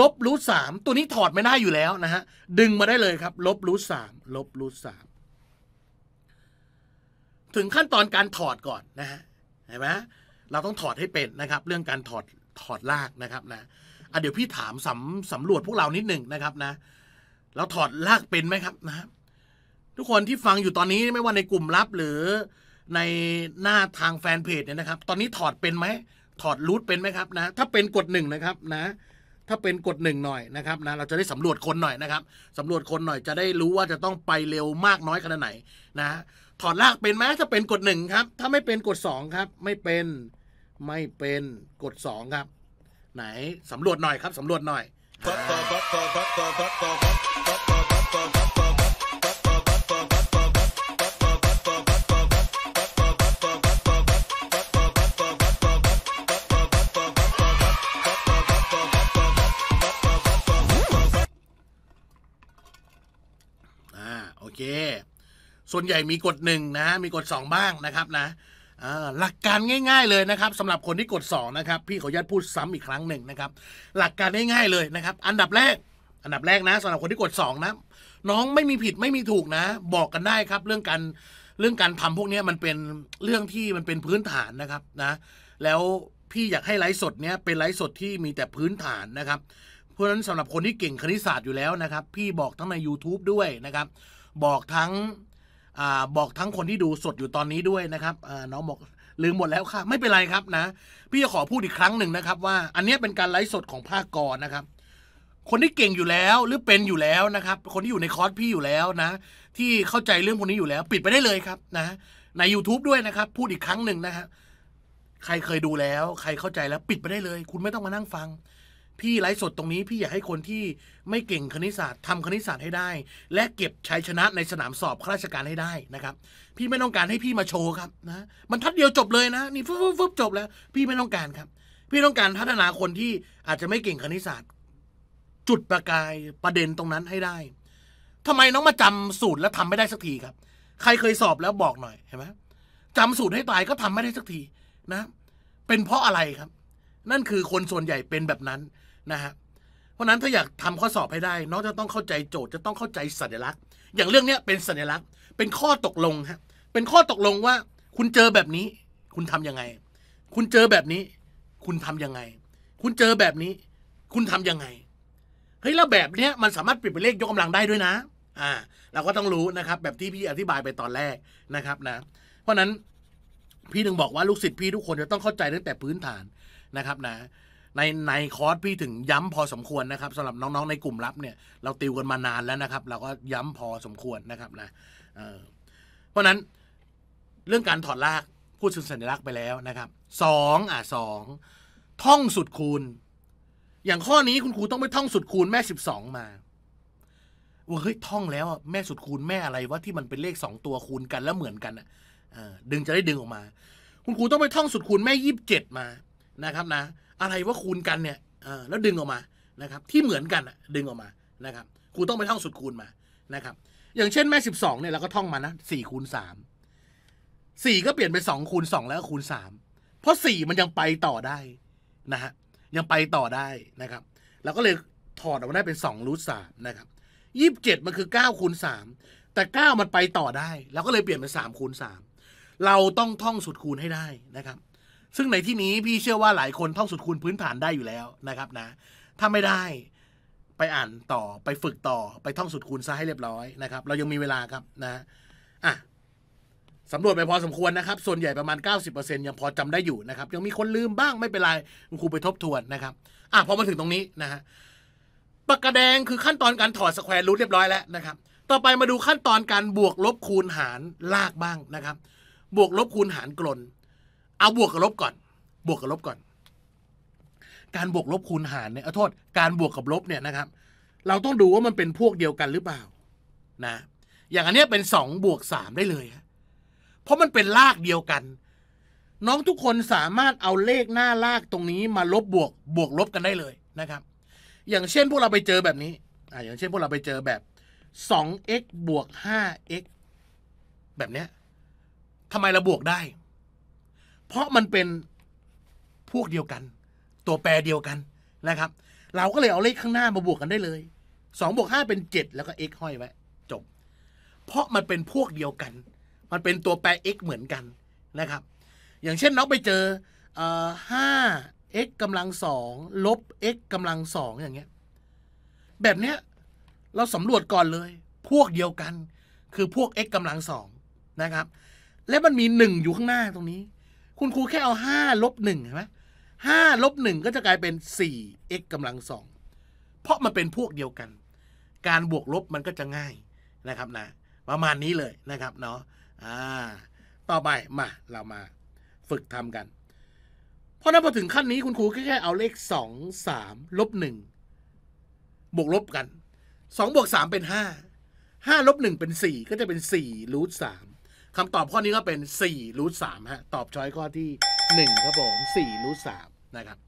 ลบรูทสามตัวนี้ถอดไม่ได้อยู่แล้วนะฮะดึงมาได้เลยครับ ลบรูทสามลบรูทสามถึงขั้นตอนการถอดก่อนนะฮะเห็นไหมเราต้องถอดให้เป็นนะครับ เรื่องการถอดถอดลากนะครับนะอ่ะเดี๋ยวพี่ถามสำสำรวจพวกเรานิดหนึ่งนะครับนะ เราถอดลากเป็นไหมครับนะครับทุกคนที่ฟังอยู่ตอนนี้ไม่ว่าในกลุ่มลับหรือในหน้าทางแฟนเพจเนี่ยนะครับ ตอนนี้ถอดเป็นไหม ถอดรูทเป็นไหมครับนะถ้าเป็นกดหนึ่งนะครับนะ ถ้าเป็นกดหนึ่งหน่อยนะครับนะเราจะได้สำรวจคนหน่อยนะครับสำรวจคนหน่อยจะได้รู้ว่าจะต้องไปเร็วมากน้อยขนาดไหนนะถอดลากเป็นไหมถ้าเป็นกดหนึ่งครับถ้าไม่เป็นกดสองครับ ไม่เป็นไม่เป็นกดสองครับไหนสำรวจหน่อยครับสำรวจหน่อยคส่วนใหญ่มีกฎหนึ่งนะมีกฎสองบ้างนะครับนะหลักการง่าย ๆเลยนะครับสำหรับคนที่กด2นะครับพี่ขออนุญาตพูดซ้ำอีกครั้งหนึ่งนะครับ หลักการง่าย ๆเลยนะครับ อันดับแรกอันดับแรกนะสำหรับคนที่กด2นะน้องไม่มีผิดไม่มีถูกนะ บอกกันได้ครับ เรื่องการเรื่องการทำพวกนี้มันเป็นเรื่องที่มันเป็นพื้นฐานนะครับนะแล้วพี่อยากให้ไลฟ์สดเนี้ยเป็นไลฟ์สดที่มีแต่พื้นฐานนะครับ เพราะฉะนั้นสำหรับคนที่เก่งคณิตศาสตร์อยู่แล้วนะครับ พี่บอกทั้งใน YouTube ด้วยนะครับบอกทั้งอบอกทั้งคนที่ดูสดอยู่ตอนนี้ด้วยนะครับน้องบอกลืมหมดแล้วค่ะไม่เป็นไรครับนะพี่จะขอพูดอีกครั้งหนึ่งนะครับ ว่าอันนี้เป็นการไลฟ์สดของภาคกรนะครับ คนที่เก่งอยู่แล้วหรือเป็นอยู่แล้วนะครับ คนที่อยู่ในคอร์สพี่อยู่แล้วนะ ที่เข้าใจเรื่องพวกนี้อยู่แล้ว ปิดไปได้เลยครับนะ ใน YouTube ด้วยนะครับพูดอีกครั้งหนึ่งนะฮะใครเคยดูแล้ว ใครเข้าใจแล้วปิดไปได้เลย คุณไม่ต้องมานั่งฟังพี่ไลฟ์สดตรงนี้พี่อยากให้คนที่ไม่เก่งคณิตศาสตร์ทำคณิตศาสตร์ให้ได้ และเก็บชัยชนะในสนามสอบข้าราชการให้ได้นะครับ พี่ไม่ต้องการให้พี่มาโชว์ครับ นะมันทัดเดียวจบเลยนะ นี่ฟึบฟึบจบแล้วพี่ไม่ต้องการครับ พี่ต้องการพัฒนาคนที่อาจจะไม่เก่งคณิตศาสตร์ จุดประกายประเด็นตรงนั้นให้ได้ ทำไมน้องมาจำสูตรแล้วทำไม่ได้สักทีครับ ใครเคยสอบแล้วบอกหน่อยเห็นไหมจำสูตรให้ตายก็ทำไม่ได้สักทีนะ เป็นเพราะอะไรครับ นั่นคือคนส่วนใหญ่เป็นแบบนั้นนะฮะเพราะนั้นถ้าอยากทำข้อสอบให้ได้น้องจะต้องเข้าใจโจทย์จะต้องเข้าใจสัญลักษณ์ อย่างเรื่องเนี้ยเป็นสัญลักษณ์ เป็นข้อตกลงฮะเป็นข้อตกลงว่า คุณเจอแบบนี้ คุณทํำยังไง คุณเจอแบบนี้คุณทํำยังไง คุณเจอแบบนี้คุณทํำยังไงเฮ้ยแล้วแบบเนี้ยมันสามารถเปลี่ยนเป็นเลขยกกาลังได้ด้วยนะอ่าเราก็ต้องรู้นะครับ แบบที่พี่อธิบายไปตอนแรกนะครับนะ เพราะนั้นพี่ถึงบอกว่าลูกศิษย์พี่ทุกคนจะต้องเข้าใจตั้งแต่พื้นฐานนะครับนะในในคอร์สพี่ถึงย้ำพอสมควรนะครับสำหรับน้องๆ ในกลุ่มลับเนี่ยเราติวกันมานานแล้วนะครับเราก็ย้ำพอสมควรนะครับ นะเพราะนั้น เรื่องการถอดลากพูดสุดสัญลักษณ์ไปแล้วนะครับสองอ่ะสอง ท่องสุดคูณ อย่างข้อนี้คุณครูต้องไปท่องสุดคูณแม่สิบสองมา ว่าเฮ้ยท่องแล้วแม่สุดคูณแม่อะไรว่าที่มันเป็นเลขสองตัวคูณกันแล้วเหมือนกันอ่ะดึงจะได้ดึงออกมา คุณครูต้องไปท่องสุดคูณแม่ยี่สิบเจ็ดมานะครับนะอะไรว่าคูณกันเนี่ย แล้วดึงออกมา นะครับ ที่เหมือนกันดึงออกมา นะครับครูต้องไปท่องสุดคูณมา นะครับ อย่างเช่นแม่สสิบองเนี่ยเราก็ท่องมานะสี่คูณสสามี่ก็เปลี่ยนไปสองคูณสองแล้วคูณสามเพราะสี่มันยังไปต่อได้นะฮะยังไปต่อได้นะครับเราก็เลยถอดออกมาได้เป็นสองรูทสามนะครับยี่สิบเจ็ดมันคือเก้าคูณสามแต่เก้ามันไปต่อได้เราก็เลยเปลี่ยนเป็นสามคูณสามเราต้องท่องสุดคูณให้ได้นะครับซึ่งในที่นี้พี่เชื่อว่าหลายคนท่องสุดคูณพื้นฐานได้อยู่แล้วนะครับนะถ้าไม่ได้ไปอ่านต่อไปฝึกต่อไปท่องสุดคูณซะให้เรียบร้อยนะครับเรายังมีเวลาครับนะอ่ะสำรวจไปพอสมควรนะครับ ส่วนใหญ่ประมาณ 90%ยังพอจำได้อยู่นะครับ ยังมีคนลืมบ้างไม่เป็นไร คุณครูไปทบทวนนะครับอ่ะพอมาถึงตรงนี้นะฮะปากกาแดงคือขั้นตอนการถอดสแควร์รูทเรียบร้อยแล้วนะครับ ต่อไปมาดูขั้นตอนการบวกลบคูณหารลากบ้างนะครับ บวกลบคูณหารกลนเอาบวกกับลบก่อนบวกกับลบก่อน การบวกลบคูณหารเนี่ยเอาโทษการบวกกับลบเนี่ยนะครับ เราต้องดูว่ามันเป็นพวกเดียวกันหรือเปล่านะ อย่างอันนี้เป็นสองบวกสามได้เลยเพราะมันเป็นลากเดียวกัน น้องทุกคนสามารถเอาเลขหน้าลากตรงนี้มาลบบวกบวกลบกันได้เลยนะครับ อย่างเช่นพวกเราไปเจอแบบนี้อ่าอย่างเช่นพวกเราไปเจอแบบ 2x บวก 5x แบบเนี้ยทำไมเราบวกได้เพราะมันเป็นพวกเดียวกัน ตัวแปรเดียวกันนะครับ เราก็เลยเอาเลขข้างหน้ามาบวกกันได้เลย2บวก5 เป็น 7 แล้วก็ x ห้อยไว้ จบ เพราะมันเป็นพวกเดียวกัน มันเป็นตัวแปร x เหมือนกันนะครับ อย่างเช่นน้องไปเจอห้า x กำลังสองลบ x กำลังสองอย่างเงี้ยแบบเนี้ยเราสำรวจก่อนเลย พวกเดียวกันคือพวก x กำลังสองนะครับ และมันมี 1 อยู่ข้างหน้าตรงนี้คุณครูแค่เอาห้าลบหนึ่งใช่ไหมห้าลบหนึ่งก็จะกลายเป็นสี่ x กำลังสองเพราะมันเป็นพวกเดียวกัน การบวกลบมันก็จะง่ายนะครับนะประมาณนี้เลยนะครับเนาะอ่าต่อไปมาเรามาฝึกทำกัน เพราะนั้นพอถึงขั้นนี้ คุณครูแค่เอาเลขสองสามลบหนึ่งบวกลบกันสองบวกสามเป็นห้าห้าลบหนึ่งเป็นสี่ก็จะเป็นสี่รูทสามคำตอบข้อนี้ก็เป็น4รูทสามฮะตอบช้อยข้อที่ 1 ครับผม4รูทสามนะครับ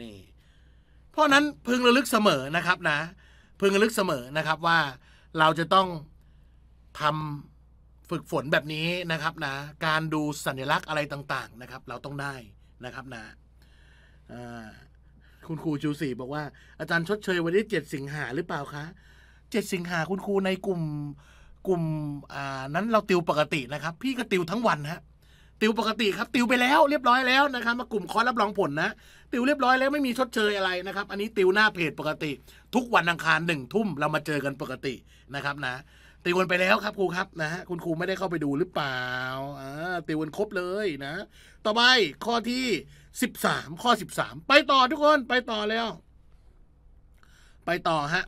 นี่เพราะนั้นพึงระลึกเสมอนะครับนะพึงระลึกเสมอนะครับว่าเราจะต้องทำฝึกฝนแบบนี้นะครับนะการดูสัญลักษณ์อะไรต่างๆนะครับ เราต้องได้นะครับนะคุณครูชูสีบอกว่า อาจารย์ชดเชยวันที่7สิงหาหรือเปล่าคะ7สิงหาคุณครูในกลุ่มกลุ่มนั้นเราติวปกตินะครับ พี่ก็ติวทั้งวันฮะติวปกติ ครับ ติวไปแล้วเรียบร้อยแล้วนะครับ มากลุ่มคอร์สรับรองผลนะติวเรียบร้อย แล้ว ไม่มีชดเชยอะไรนะครับ อันนี้ ติวหน้าเพจปกติ ทุกวันอังคารหนึ่ง ทุ่มเรามาเจอกันปกตินะครับ นะติวกันไปแล้วครับ ครูครับนะฮะคุณครูไม่ได้เข้าไปดูหรือเปล่าอ่าติวกันครบเลยนะต่อไปข้อที่สสิบามข้อสสิบามไปต่อทุกคน ไปต่อแล้วไปต่อฮะ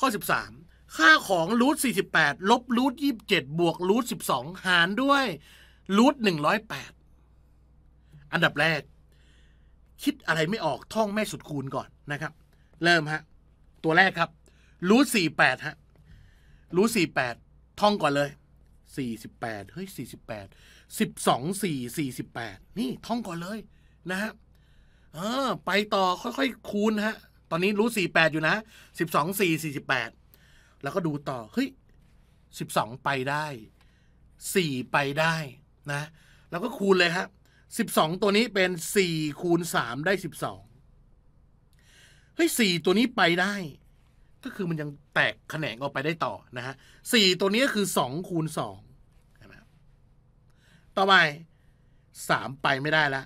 ข้อสสิบามค่าของรูทสี่สิบแปดลบรูทยี่บเจ็ดบวกรูทสิบสองหารด้วยรูทหนึ่งร้อยแปดอันดับแรก คิดอะไรไม่ออกท่องแม่สุดคูณก่อนนะครับ เริ่มฮะตัวแรกครับรูทสี่แปดฮะรูทสี่แปดท่องก่อนเลยสี่สิบแปดเฮ้ยสี่สิบแปดสิบสองสี่สี่สิบแปดนี่ท่องก่อนเลย นะฮะเออ ไปต่อค่อยๆคูณฮะตอนนี้รูทสี่แปดอยู่นะสิบสองสี่สี่สิบแปดแล้วก็ดูต่อ เฮ้ยสิบสองไปได้สี่ไปได้นะ แล้วก็คูณเลยับสิบสองตัวนี้เป็นสี่คูณสามได้สิบสองเฮ้ยสี่ตัวนี้ไปได้ ก็คือมันยังแตกแขนงออกไปได้ต่อนะฮะสี่ตัวนี้ก็คือสองคูณสองต่อไปสามไปไม่ได้ละ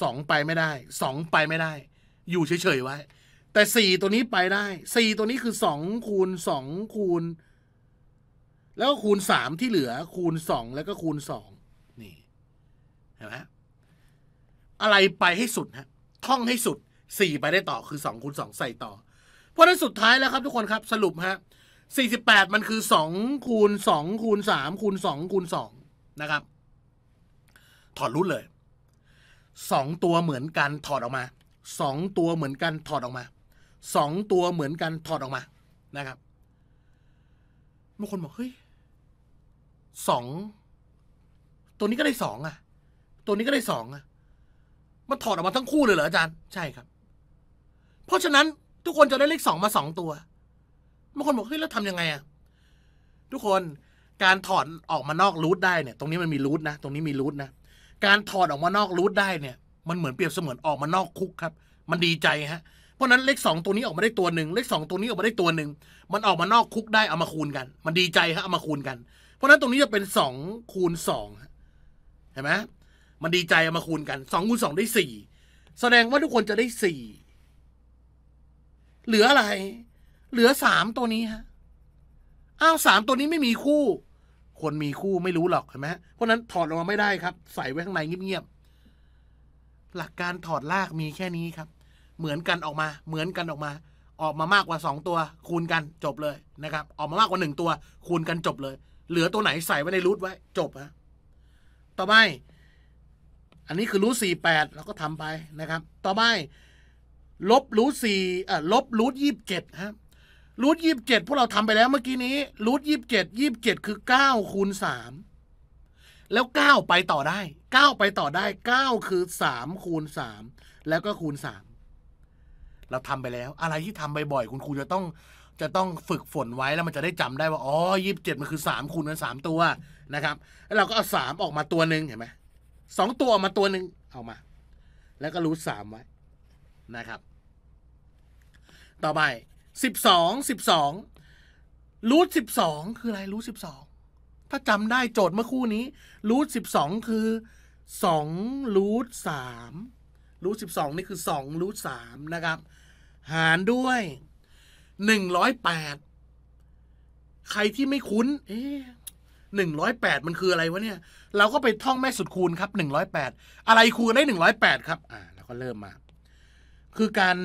สองไปไม่ได้สองไปไม่ได้ อยู่เฉยๆไว้แต่สี่ตัวนี้ไปได้สี่ตัวนี้คือสองคูณสองคูณ แล้วคูณสามที่เหลือ คูณสองแล้วก็คูณสองนี่เห็นไหมอะไรไปให้สุดฮะ ท่องให้สุดสี่ไปได้ต่อ คือสองคูณสองใส่ต่อ เพราะนั้นสุดท้ายแล้วครับทุกคนครับ สรุปฮะสี่สิบแปดมันคือสองคูณสองคูณสามคูณสองคูณสองนะครับ ถอดรุ่นเลยสองตัวเหมือนกัน ถอดออกมาสองตัวเหมือนกันถอดออกมาสองตัวเหมือนกันถอดออกมา นะครับบางคนบอกเฮ้ยสองตัวนี้ก็ได้สองอ่ะ ตัวนี้ก็ได้สองอ่ะมันถอดออกมาทั้งคู่เลยเหรออาจารย์ ใช่ครับ เพราะฉะนั้นทุกคนจะได้เลขสองมาสองตัวบางคนบอกเฮ้ยแล้วทำยังไงอ่ะทุกคนการถอดออกมานอกรูทได้เนี่ย ตรงนี้มันมีรูทนะตรงนี้มีรูทนะการถอดออกมานอกรูทได้เนี่ย มันเหมือนเปรียบเสมือนออกมานอกคุกครับ มันดีใจฮะราะนั้นเลขสองตัวนี้ออกมาได้ตัวหนึ่งเลขสองตัวนี้ออกมาได้ตัวหนึ่งมันออกมานอกคุกได้เอามาคูณกัน มันดีใจฮะเอามาคูณกัน เพราะนั้นตรงนี้จะเป็นสองคูณสองเห็นไหมมันดีใจเอามาคูณกันสองคูณสองได้สี่แสดงว่าทุกคนจะได้สี่เหลืออะไร เหลือสามตัวนี้ฮะอ้าวสามตัวนี้ไม่มีคู่คนมีคู่ไม่รู้หรอกเห็นไหมเพราะนั้นถอดออกมาไม่ได้ครับ ใส่ไว้ข้างในเงียบๆหลักการถอดลากมีแค่นี้ครับเหมือนกันออกมา เหมือนกันออกมา ออกมามากกว่า 2 ตัวคูณกันจบเลยนะครับ ออกมามากกว่า 1 ตัว คูณกันจบเลย เหลือตัวไหนใส่ไว้ในรูทไว้จบฮะต่อไป อันนี้คือรูทสี่แปดเราก็ทำไปนะครับ ต่อไปลบรูทสี่อ่าลบรูทยี่สิบเจ็ดฮะรูทยี่สิบเจ็ดพวกเราทำไปแล้วเมื่อกี้นี้ รูทยี่สิบเจ็ดยี่สิบเจ็ดคือเก้าคูณสามแล้วเก้าไปต่อได้เก้าไปต่อได้เก้าคือสามคูณสามแล้วก็คูณสามเราทำไปแล้ว อะไรที่ทำบ่อยๆ คุณครูจะต้องจะต้องฝึกฝนไว้แล้วมันจะได้จำได้ว่าอ๋อยี่สิบเจ็ดมันคือสามคูณกันสามตัวนะครับแล้วเราก็เอาสามออกมาตัวหนึ่งเห็นไหมสองตัวออกมาตัวหนึ่งเอามา แล้วก็รูทสามไว้นะครับ ต่อไปสิบสองสิบสองรูทสิบสองคืออะไรรูทสิบสองถ้าจำได้โจทย์เมื่อคู่นี้รูทสิบสองคือสองรูทสามรูทสิบสองนี่คือสองรูทสามนะครับหารด้วยหนึ่งร้อยแปดใครที่ไม่คุ้น เอ๊ะหนึ่งร้อยแปดมันคืออะไรวะเนี่ย เราก็ไปท่องแม่สุดคูณครับหนึ่งร้อยแปดอะไรคูณได้หนึ่งร้อยแปดครับ อ่าเราก็เริ่มมา คือการ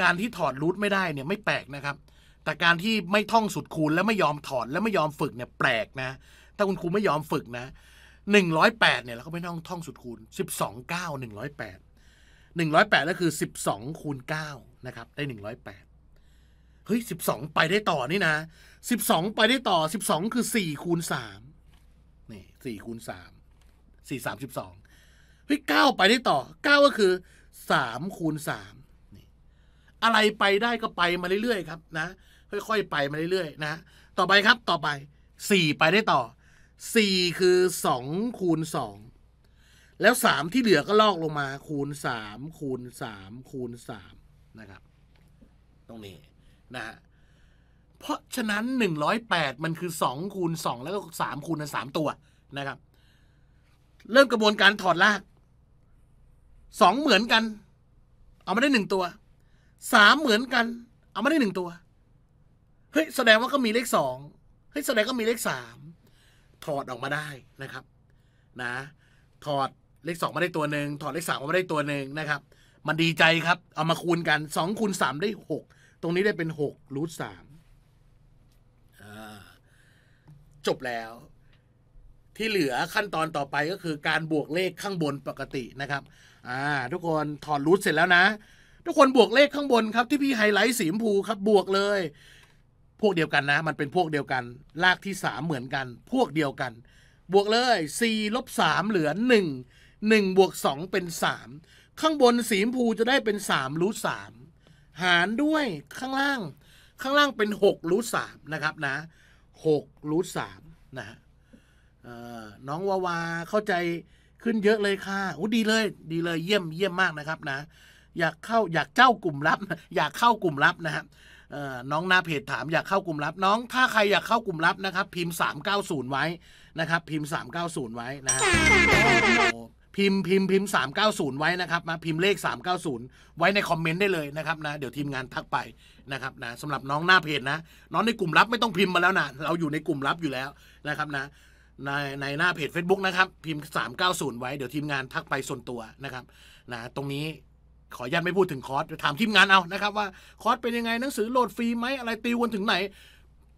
การที่ถอดรูทไม่ได้เนี่ยไม่แปลกนะครับ แต่การที่ไม่ท่องสุดคูณแล้วไม่ยอมถอด แล้วไม่ยอมฝึกเนี่ยแปลกนะถ้าคุณครูไม่ยอมฝึกนะหนึ่งร้อยแปดเนี่ยเราก็ไม่ต้องท่องสุดคูณสิบสองเก้าหนึ่งร้อยแปดหนึ่งร้อยแปดก็คือสิบสองคูณเก้านะครับได้หนึ่งร้อยแปดเฮ้ยสิบสองไปได้ต่อนี่นะสิบสองไปได้ต่อสิบสองคือสี่คูณสามนี่สี่คูณสามสี่สามสิบสองเฮ้ยเก้าไปได้ต่อเก้าก็คือสามคูณสามนี่อะไรไปได้ก็ไปมาเรื่อยๆครับนะค่อยๆไปมาเรื่อยๆนะต่อไปครับต่อไปสี่ไปได้ต่อสี่คือสองคูณสองแล้วสามที่เหลือก็ลอกลงมา คูณสามคูณสามคูณสามนะครับ ตรงนี้นะฮะเพราะฉะนั้นหนึ่งร้อยแปดมันคือสองคูณสองแล้วก็สามคูณสามตัวนะครับ เริ่มกระบวนการถอดรากสองเหมือนกัน เอามาได้หนึ่งตัวสามเหมือนกัน เอามาได้หนึ่งตัวเฮ้ยแสดงว่าก็มีเลขสองเฮ้ยแสดงก็มีเลขสามถอดออกมาได้นะครับ นะ ถอดเลขสองมาได้ตัวหนึ่งถอดเลขสามมาได้ตัวหนึ่งนะครับ มันดีใจครับเอามาคูณกันสองคูณสามได้หกตรงนี้ได้เป็นหกรูทสามจบแล้ว ที่เหลือขั้นตอนต่อไปก็คือการบวกเลขข้างบนปกตินะครับอ่าทุกคนถอดรูทเสร็จแล้วนะทุกคนบวกเลขข้างบนครับ ที่พี่ไฮไลท์สีชมพูครับบวกเลย พวกเดียวกันนะ มันเป็นพวกเดียวกันลากที่สามเหมือนกัน พวกเดียวกันบวกเลยสี่ลบสามเหลือหนึ่ง1บวก2เป็น3ข้างบนสีมพูจะได้เป็น3รูท3หารด้วยข้างล่าง ข้างล่างเป็น6รูท3นะครับนะ6รูท3นะฮะน้องวาวาเข้าใจขึ้นเยอะเลยค่ะอู้ดีเลย ดีเลยเยี่ยมเยี่ยมมากนะครับนะ อยากเข้าอยากเจ้ากลุ่มลับอยากเข้ากลุ่มลับนะครับ น้องหน้าเพจถาม อยากเข้ากลุ่มลับ น้องถ้าใครอยากเข้ากลุ่มลับนะครับ พิมพ์390ไว้นะครับพิมพ์390ไว้นะครับพิมพ์พิมพ์พิมพ์สามเก้าศูนย์ไว้นะครับนะพิมพ์เลขสามเก้าศูนย์ไว้ในคอมเมนต์ได้เลยนะครับนะเดี๋ยวทีมงานทักไปนะครับนะสำหรับน้องหน้าเพจนะน้องในกลุ่มลับไม่ต้องพิมพ์มาแล้วนะเราอยู่ในกลุ่มลับอยู่แล้วนะครับนะ ในในหน้าเพจ Facebook นะครับพิมพ์นย์ไว้เดี๋ยวทีมงานทักไปส่วนตัวนะครับนะตรงนี้ขออนุญาตไม่พูดถึงคอร์สถามทีมงานเอานะครับ ว่าคอร์สเป็นยังไงหนังสือโหลดฟรีไหมอะไรติวันถึงไหน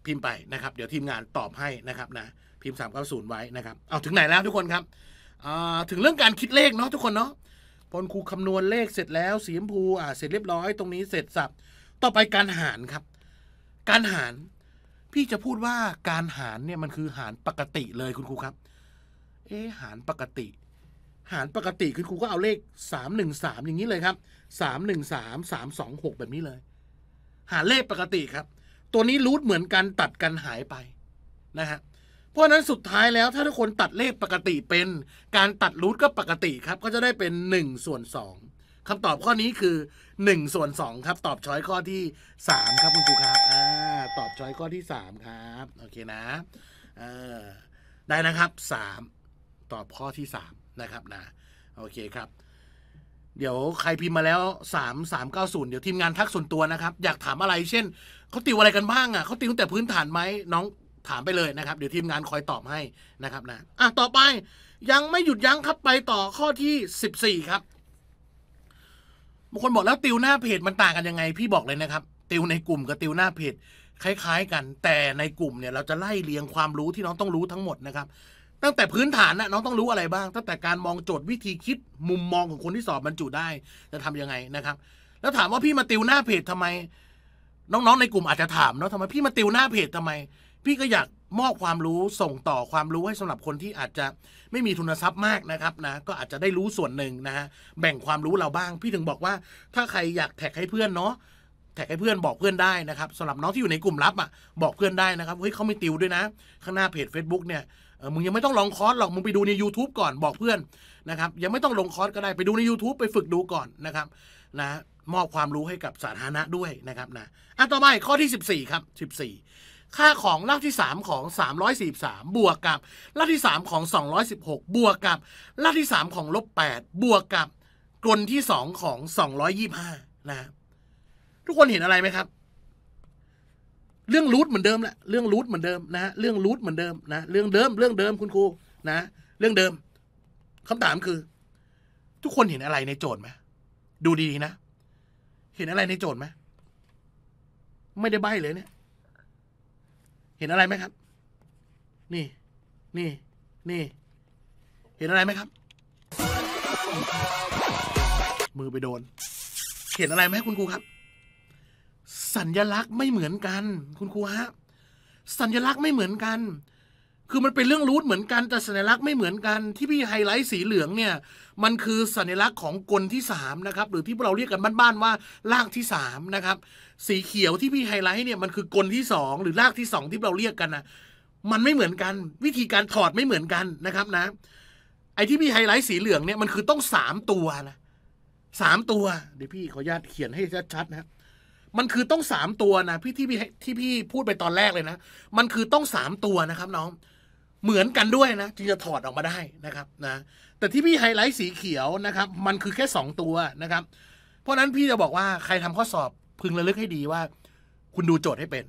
พิมพ์ไปนะครับเดี๋ยวทีมงานตอบให้นะครับนะพิมพ์นย์ไว้นะครับเอาถึงไหนแล้วทุกคนครับถึงเรื่องการคิดเลขเนาะทุกคนเนาะพอครูคำนวณเลขเสร็จแล้วสีชมพูอ่าเสร็จเรียบร้อยตรงนี้เสร็จสับ ต่อไปการหารครับ การหารพี่จะพูดว่าการหารเนี่ยมันคือหารปกติเลยคุณครูครับ เอ๊หารปกติ หารปกติคุณครูก็เอาเลขสามหนึ่งสามอย่างนี้เลยครับ สามหนึ่งสามสามสองหกแบบนี้เลย หารเลขปกติครับ ตัวนี้รูทเหมือนกันตัดกันหายไปนะฮะเพราะนั้นสุดท้ายแล้วถ้าทุกคนตัดเลขปกติเป็นการตัดรูทก็ปกติครับก็จะได้เป็น 1 ส่วน 2คำตอบข้อนี้คือ 1 ส่วน 2 ครับตอบช้อยข้อที่ 3 ครับคุณครูครับอตอบช้อยข้อที่ 3 ครับโอเคนะเออได้นะครับ 3 ตอบข้อที่3นะครับนะโอเคครับเดี๋ยวใครพิมพ์มาแล้ว3 3 9 0เดี๋ยวทีมงานทักส่วนตัวนะครับ อยากถามอะไรเช่นเขาติวอะไรกันบ้างอ่ะเขาติวแต่พื้นฐานไหมน้องถามไปเลยนะครับเดี๋ยวทีมงานคอยตอบให้นะครับนะอ่ะต่อไปยังไม่หยุดยั้งครับไปต่อข้อที่ 14 ครับบางคนบอกแล้วติวหน้าเพจมันต่างกันยังไง พี่บอกเลยนะครับติวในกลุ่มกับติวหน้าเพจคล้ายๆ กัน แต่ในกลุ่มเนี่ยเราจะไล่เรียงความรู้ที่น้องต้องรู้ทั้งหมดนะครับ ตั้งแต่พื้นฐานนะน้องต้องรู้อะไรบ้าง ตั้งแต่การมองโจทย์วิธีคิดมุมมองของคนที่สอบบรรจุได้จะทํำยังไงนะครับ แล้วถามว่าพี่มาติวหน้าเพจทำไม น้อง ๆ ในกลุ่มอาจจะถามเนาะทำไมพี่มาติวหน้าเพจทำไมพี่ก็อยากมอบความรู้ส่งต่อความรู้ให้สำหรับคนที่อาจจะไม่มีทุนทรัพย์มากนะครับนะก็อาจจะได้รู้ส่วนหนึ่งนะฮะแบ่งความรู้เราบ้าง พี่ถึงบอกว่า ถ้าใครอยากแท็กให้เพื่อนเนาะแท็กให้เพื่อนบอกเพื่อนได้นะครับสำหรับน้องที่อยู่ในกลุ่มลับอ่ะบอกเพื่อนได้นะครับเฮ้ยเขาไม่ติวด้วยนะ ข้างหน้าเพจ Facebook เนี่ยมึงยังไม่ต้องลองคอร์สหรอกมึงไปดูใน YouTube ก่อนบอกเพื่อนนะครับยังไม่ต้องลงคอร์สก็ได้ไปดูใน YouTube ไปฝึกดูก่อนนะครับนะมอบความรู้ให้กับสาธารณะด้วยนะครับนะอ่ะต่อไปข้อที่ 14ครับ14ค่าของรากที่ 3 ของ 343บวกกับ รากที่ 3 ของ 216บวกกับ รากที่ 3 ของลบ8บวกกับกลนที่2ของ 225 นะ ทุกคนเห็นอะไรไหมครับ เรื่องรูทเหมือนเดิมแหละ เรื่องรูทเหมือนเดิมนะเรื่องรูทเหมือนเดิมนะ เรื่องเดิมเรื่องเดิมคุณครูนะ เรื่องเดิม คำถามคือ ทุกคนเห็นอะไรในโจทย์ไหมดูดีๆนะ เห็นอะไรในโจทย์ไหมไม่ได้ใบเลยเนี่ยเห็นอะไรไหมครับ นี่ นี่ นี่ เห็นอะไรไหมครับ มือไปโดน เห็นอะไรไหมคุณครูครับ สัญลักษณ์ไม่เหมือนกัน คุณครูฮะ สัญลักษณ์ไม่เหมือนกันคือมันเป็นเรื่องรูทเหมือนกันแต่สัญลักษณ์ไม่เหมือนกันที่พี่ไฮไลท์สีเหลืองเนี่ย มันคือสัญลักษณ์ของกลที่3นะครับ หรือที่เราเรียกกันบ้านๆว่าลากที่3นะครับ สีเขียวที่พี่ไฮไลท์เนี่ยมันคือกลที่ 2 หรือลากที่2ที่เราเรียกกันนะมันไม่เหมือนกันวิธีการถอดไม่เหมือนกันนะครับนะ ไอ้ที่พี่ไฮไลท์สีเหลืองเนี่ยมันคือต้อง3ตัวนะสามตัว เดี๋ยวพี่ขออนุญาตเขียนให้ชัดๆนะมันคือต้องสามตัวนะพี่ที่พี่ที่พี่พูดไปตอนแรกเลยนะ มันคือต้องสามตัวนะครับน้องเหมือนกันด้วยนะจึงจะถอดออกมาได้นะครับนะแต่ที่พี่ไฮไลท์สีเขียวนะครับ มันคือแค่ 2 ตัวนะครับ เพราะนั้นพี่จะบอกว่าใครทำข้อสอบพึงระลึกให้ดีว่าคุณดูโจทย์ให้เป็น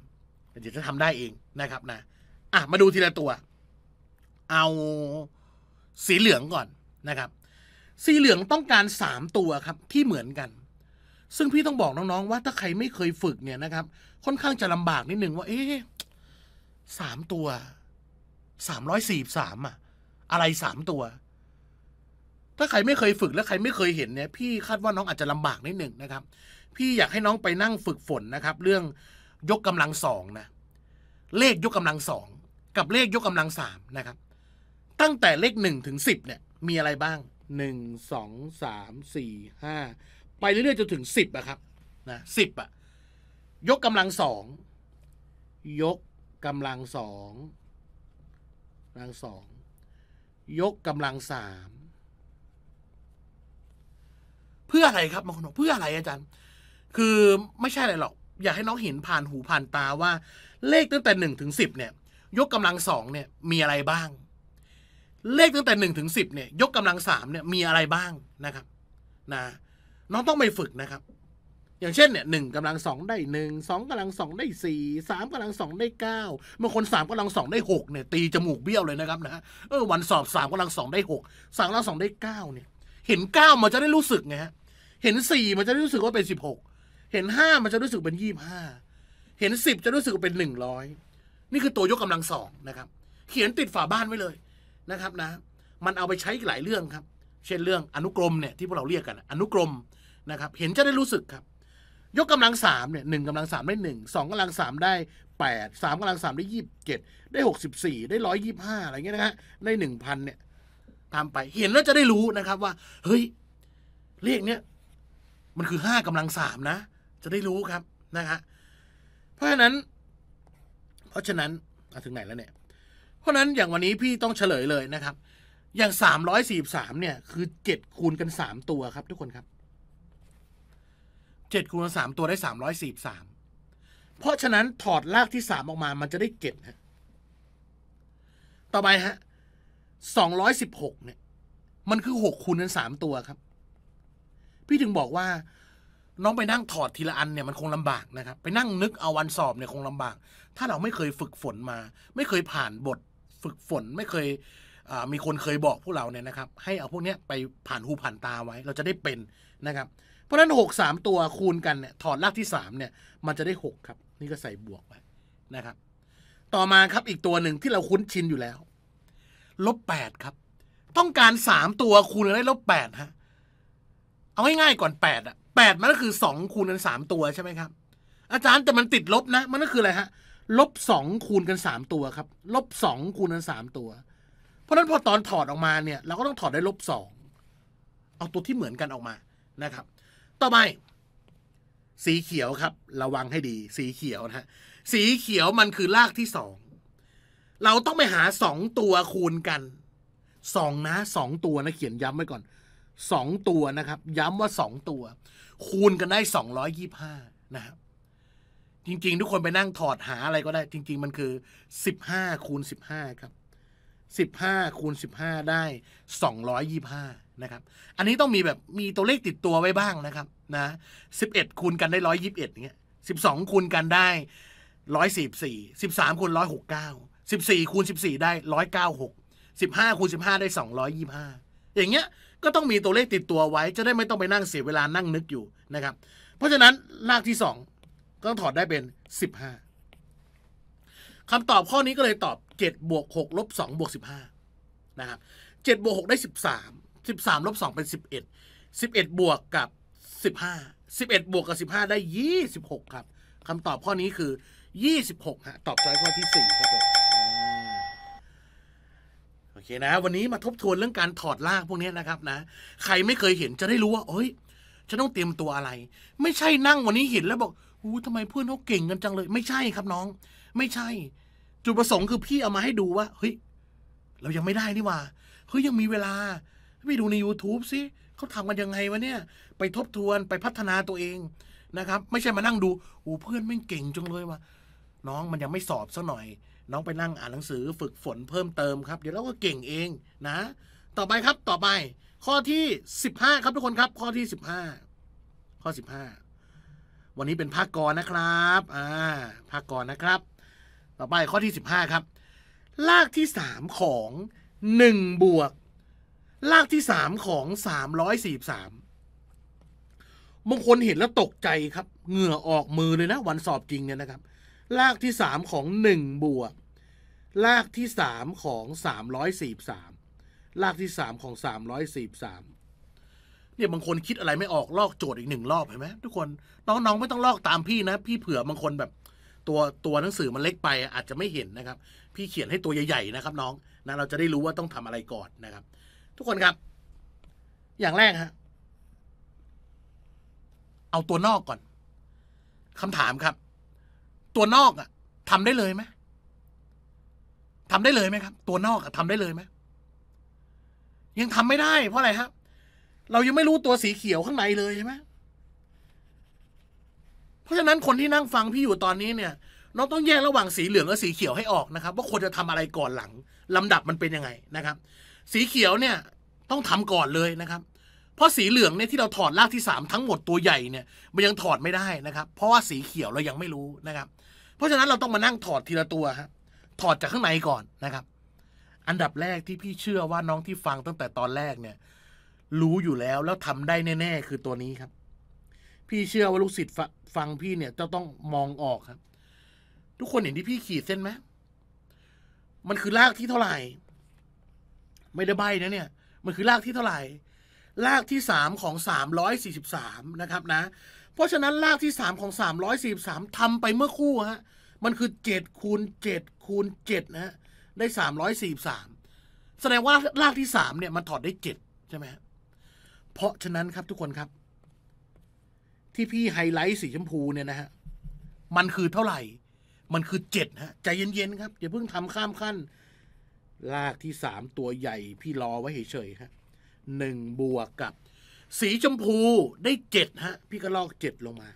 เดี๋ยวจะทำได้เองนะครับนะ อ่ะมาดูทีละตัว เอาสีเหลืองก่อนนะครับ สีเหลืองต้องการ 3 ตัวครับที่เหมือนกัน ซึ่งพี่ต้องบอกน้องๆว่าถ้าใครไม่เคยฝึกเนี่ยนะครับ ค่อนข้างจะลำบากนิดนึงว่า เอ๊ะสามตัวสามร้อยสี่สามอ่ะอะไรสามตัว ถ้าใครไม่เคยฝึกและใครไม่เคยเห็นเนี่ยพี่คาดว่าน้องอาจจะลำบากนิดหนึ่งนะครับพี่อยากให้น้องไปนั่งฝึกฝนนะครับ เรื่องยกกำลังสองนะเลขยกกำลังสองกับเลขยกกำลังสามนะครับ ตั้งแต่เลขหนึ่งถึงสิบเนี่ยมีอะไรบ้างหนึ่งสองสามสี่ห้าไปเรื่อยๆจนถึงสิบอะครับนะสิบอะยกกำลังสองยกกำลังสองลังสอง ยกกำลังสาม เพื่ออะไรครับมางคนบอกเพื่ออะไรอาจารย์ คือไม่ใช่อะไรหรอกอยากให้น้องเห็นผ่านหูผ่านตาว่า เลขตั้งแต่หนึ่งถึงสิบเนี่ย ยกกำลังสองเนี่ย มีอะไรบ้าง เลขตั้งแต่หนึ่งถึงสิบเนี่ย ยกกำลังสามเนี่ยมีอะไรบ้างนะครับ นะน้องต้องไปฝึกนะครับอย่างเช่นเนี่ยหนึ่งกำลังสองได้หนึ่งสองกำลังสองได้สี่สามกำลังสองได้เก้าบางคนสามกำลังสองได้หกเนี่ยตีจมูกเบี้ยวเลยนะครับนะเออวันสอบสามกำลังสองได้หกสามกำลังสองได้เก้าเนี่ยเห็นเก้ามันจะได้รู้สึกไงฮะเห็นสี่มันจะรู้สึกว่าเป็นสิบหกเห็นห้ามันจะรู้สึกเป็นยี่บห้าเห็นสิบจะรู้สึกเป็นหนึ่งร้อยนี่คือตัวยกกำลังสองนะครับ เขียนติดฝาบ้านไว้เลยนะครับนะ มันเอาไปใช้กหลายเรื่องครับ เช่นเรื่องอนุกรมเนี่ยที่พวกเราเรียกกัน อนุกรมนะครับเห็นจะได้รู้สึกครับยกกำลังสามเนี่ยหนึ่งกำลังสามได้หนึ่งสองกำลังสามได้แปดสามกำลังสามได้ยี่สิบเจ็ดได้หกสิบสี่ได้ร้อยยี่ห้าอะไรเงี้ยนะฮะได้หนึ่งพันเนี่ยทำไปเห็นแล้วจะได้รู้นะครับ ว่าเฮ้ยเลขเนี้ยมันคือห้ากำลังสามนะ จะได้รู้ครับนะฮะเพราะฉะนั้น เพราะฉะนั้นถึงไหนแล้วเนี่ยเพราะนั้นอย่างวันนี้พี่ต้องเฉลยเลยนะครับ อย่างสามร้อยสี่สามเนี่ย คือเจ็ดคูณกันสามตัวครับ ทุกคนครับเจ็ดคูณสามตัวได้สสามร้อยี่สาม เพราะฉะนั้นถอดรากที่สามออกมา มันจะได้เ็ดฮะต่อไปฮะสสอองร้ยิบหกเนี่ย มันคือหกคูณกัสามตัวครับ พี่ถึงบอกว่า น้องไปนั่งถอดทีละอันเนี่ยมันคงลำบากนะครับ ไปนั่งนึกเอาวันสอบเนี่ยคงลำบาก ถ้าเราไม่เคยฝึกฝนมา ไม่เคยผ่านบทฝึกฝน ไม่เคยมีคนเคยบอกพวกเราเนี่ยนะครับ ให้เอาพวกเนี้ยไปผ่านหูผ่านตาไว้ เราจะได้เป็นนะครับเพราะนั้นหกสามตัวคูณกันเนี่ยถอดรากที่สามเนี่ย มันจะได้หกครับ นี่ก็ใส่บวกไปนะครับ ต่อมาครับอีกตัวหนึ่งที่เราคุ้นชินอยู่แล้วลบแปดครับ ต้องการสามตัวคูณกันได้ลบแปดฮะเอาง่ายๆก่อนแปดอ่ะดมันก็คือสองคูณกันสามตัวใช่ไหมครับ อาจารย์แต่มันติดลบนะ มันก็คืออะไรฮะลบสองคูณกันสามตัวครับลบสองคูณกันสามตัว เพราะนั้นพอตอนถอดออกมาเนี่ย เราก็ต้องถอดได้ลบสองเอาตัวที่เหมือนกันออกมานะครับต่อไป สีเขียวครับ ระวังให้ดี สีเขียวนะฮะสีเขียวมันคือรากที่สองเราต้องไปหาสองตัวคูณกันสองนะสองตัวนะ เขียนย้ำไว้ก่อนสองตัวนะครับ ย้ำว่าสองตัว คูณกันได้สองร้อยยี่ห้านะครับ จริงๆ ทุกคนไปนั่งถอดหาอะไรก็ได้ จริง ๆมันคือสิบห้าคูณสิบห้าครับสิบห้าคูณสิบห้าได้สองร้อยยี่ห้านะครับ อันนี้ต้องมีแบบมีตัวเลขติดตัวไว้บ้างนะครับนะสิบเอ็ดคูณกันได้ร้อยยิบเอ็ดเงี้ยสิบสองคูณกันได้ร้อยสิบสี่สิบสามคูณร้อยหกเก้าสิบสี่คูณสิบสี่ได้ร้อยเก้าหกสิบห้าคูณสิบห้าได้สองร้อยยี่ห้าอย่างเงี้ย ก็ต้องมีตัวเลขติดตัวไว้ จะได้ไม่ต้องไปนั่งเสียเวลานั่งนึกอยู่นะครับ เพราะฉะนั้นรากที่สองก็ถอดได้เป็นสิบห้าคำตอบข้อนี้ก็เลยตอบเจ็ดบวกหกลบสองบวกสิบห้านะครับเจ็ดบวกหกได้สิบสามสิบสามลบสองเป็นสิบเอ็ดสิบเอ็ดบวกกับสิบห้า สิบเอ็ดบวกกับสิบห้าได้ยี่สิบหกครับคำตอบข้อนี้คือยี่สิบหกฮะตอบจอยข้อที่สี่ครับผมโอเคนะ วันนี้มาทบทวนเรื่องการถอดลากพวกนี้นะครับ นะ ใครไม่เคยเห็นจะได้รู้ว่าเอ้ยฉันต้องเตรียมตัวอะไร ไม่ใช่นั่งวันนี้เห็นแล้วบอกอู้ทำไมเพื่อนเขาเก่งกันจังเลย ไม่ใช่ครับน้อง ไม่ใช่ จุดประสงค์คือพี่เอามาให้ดูว่า เฮ้ยเรายังไม่ได้นี่ว่าเฮ้ยยังมีเวลาไปดูใน YouTube สิเขาทำกันยังไงวะเนี่ย ไปทบทวนไปพัฒนาตัวเองนะครับ ไม่ใช่มานั่งดูโอ้เพื่อนไม่เก่งจังเลยวะน้องมันยังไม่สอบซะหน่อย น้องไปนั่งอ่านหนังสือฝึกฝนเพิ่มเติมครับ เดี๋ยวเราก็เก่งเองนะต่อไปครับต่อไปข้อที่ 15 ครับทุกคนครับ ข้อที่ 15 ข้อ 15 วันนี้เป็นภาคกรนะครับอ่าภาคกรนะครับ ต่อไปข้อที่15ครับลากที่3ของ1บวกลากที่สามของสามร้อยสี่สามบางคนเห็นแล้วตกใจครับ เหงื่อออกมือเลยนะวันสอบจริงเนี่ยนะครับ ลากที่สามของหนึ่งบวก ลากที่สามของสามร้อยสี่สาม ลากที่สามของสามร้อยสี่สามเนี่ยบางคนคิดอะไรไม่ออกลอกโจทย์อีกหนึ่งรอบเห็นไหมทุกคน น้อง ๆไม่ต้องลอกตามพี่นะ พี่เผื่อบางคนแบบ ตัวตัวหนังสือมันเล็กไปอาจจะไม่เห็นนะครับ พี่เขียนให้ตัวใหญ่ๆนะครับ น้องนะเราจะได้รู้ว่าต้องทำอะไรก่อนนะครับทุกคนครับ อย่างแรกฮะ เอาตัวนอกก่อนคำถามครับ ตัวนอกอะทำได้เลยไหมทำได้เลยไหมครับ ตัวนอกอะทำได้เลยไหม ยังทำไม่ได้ เพราะอะไรครับ เรายังไม่รู้ตัวสีเขียวข้างในเลยใช่ไหมเพราะฉะนั้นคนที่นั่งฟังพี่อยู่ตอนนี้เนี่ย น้องต้องแยกระหว่างสีเหลืองและสีเขียวให้ออกนะครับว่าควรจะทำอะไรก่อนหลัง ลำดับมันเป็นยังไงนะครับสีเขียวเนี่ยต้องทำก่อนเลยนะครับ เพราะสีเหลืองเนี่ยที่เราถอดรากที่3ทั้งหมดตัวใหญ่เนี่ยมันยังถอดไม่ได้นะครับ เพราะว่าสีเขียวเรายังไม่รู้นะครับ เพราะฉะนั้นเราต้องมานั่งถอดทีละตัวฮะถอดจากข้างในก่อนนะครับ อันดับแรกที่พี่เชื่อว่าน้องที่ฟังตั้งแต่ตอนแรกเนี่ย รู้อยู่แล้วแล้วทำได้แน่ ๆ คือตัวนี้ครับ พี่เชื่อว่าลูกศิษย์ฟังพี่เนี่ยจะต้องมองออกครับ ทุกคนเห็นที่พี่ขีดเส้นไหมมันคือรากที่เท่าไหร่ไม่ได้ใบนะเนี่ยมันคือรากที่เท่าไหร่รากที่3ของ343นะครับนะ เพราะฉะนั้นรากที่3ของ343บสาไปเมื่อคู่ฮะมันคือ7คูณดคูณ7นะฮะได้3ามแสดงว่ารากที่3เนี่ยมันถอดได้7ใช่ไหมเพราะฉะนั้นครับทุกคนครับ ที่พี่ไฮไลท์สีชมพูเนี่ยนะฮะมันคือเท่าไหร่ มันคือเจ็ดฮะใจเย็นๆครับอย่าเพิ่งทำข้ามขั้นลากที่สามตัวใหญ่พี่รอไว้เฉยๆฮะหนึ่งบวกกับสีชมพูได้เจ็ดฮะพี่ก็ลอกเจ็ดลงมา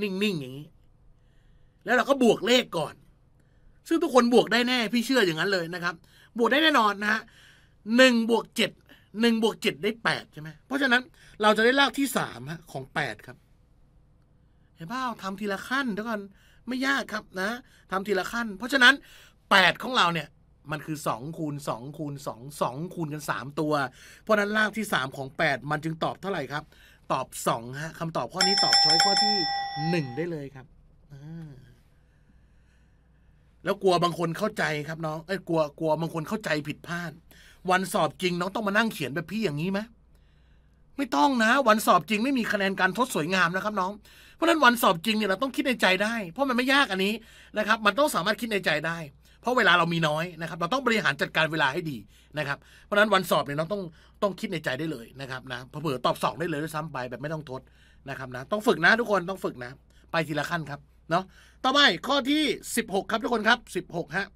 นิ่งๆอย่างนี้ แล้วเราก็บวกเลขก่อน ซึ่งทุกคนบวกได้แน่พี่เชื่ออย่างนั้นเลยนะครับ บวกได้แน่นอนนะฮะหนึ่งบวกเจ็ดหนึ่งบวกเจ็ดได้แปดใช่ไหมเพราะฉะนั้นเราจะได้ลากที่สามฮะของแปดครับ เห็นเปล่าทำทีละขั้นเดี๋ยวก่อนไม่ยากครับ นะทำทีละขั้น เพราะฉะนั้นแปดของเราเนี่ยมันคือ2คูณ2คูณ2 2คูณกัน 3 ตัว เพราะนั้นรากที่ 3 ของ 8 มันจึงตอบเท่าไหร่ครับ ตอบ2ฮะคำตอบข้อนี้ตอบช้อยข้อที่ 1 ได้เลยครับแล้วกลัวบางคนเข้าใจครับน้องเอ้ยกลัวกลัวบางคนเข้าใจผิดพลาดวันสอบจริงน้องต้องมานั่งเขียนแบบพี่อย่างนี้ไหมไม่ต้องนะ วันสอบจริงไม่มีคะแนนการทดสวยงามนะครับน้องเพราะนั้นวันสอบจริงเนี่ยเราต้องคิดในใจได้ เพราะมันไม่ยากอันนี้นะครับ มันต้องสามารถคิดในใจได้ราะเวลาเรามีน้อยนะครับ เราต้องบริหารจัดการเวลาให้ดีนะครับ เพราะนั้นวันสอบเนี่ยเราต้องต้องคิดในใจได้เลยนะครับนะเผื่อตอบสอบได้เลยด้วยซ้ำไปแบบไม่ต้องทดนะครับนะต้องฝึกนะทุกคนต้องฝึกนะ ไปทีละขั้นครับเนาะต่อไปข้อที่16ครับทุกคนครับ16ฮะ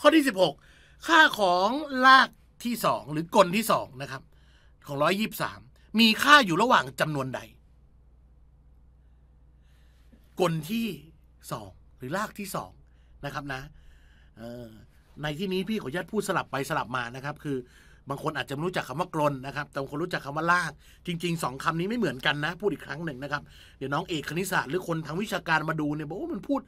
ข้อที่16ค่าของลากที่ 2 หรือกลที่2นะครับของ123มีค่าอยู่ระหว่างจำนวนใดกลที่2หรือลากที่2นะครับนะในที่นี้พี่ขออนุญาตพูด สลับไปสลับมานะครับ คือ บางคนอาจจะไม่รู้จักคำว่ากลนนะครับแต่บางคนรู้จักคำว่าลากจริงๆสองคำนี้ไม่เหมือนกันนะ พูดอีกครั้งหนึ่งนะครับ เดี๋ยวน้องเอกคณิตศาสตร์หรือคนทางวิชาการมาดูเนี่ยบอกว่ามันพูด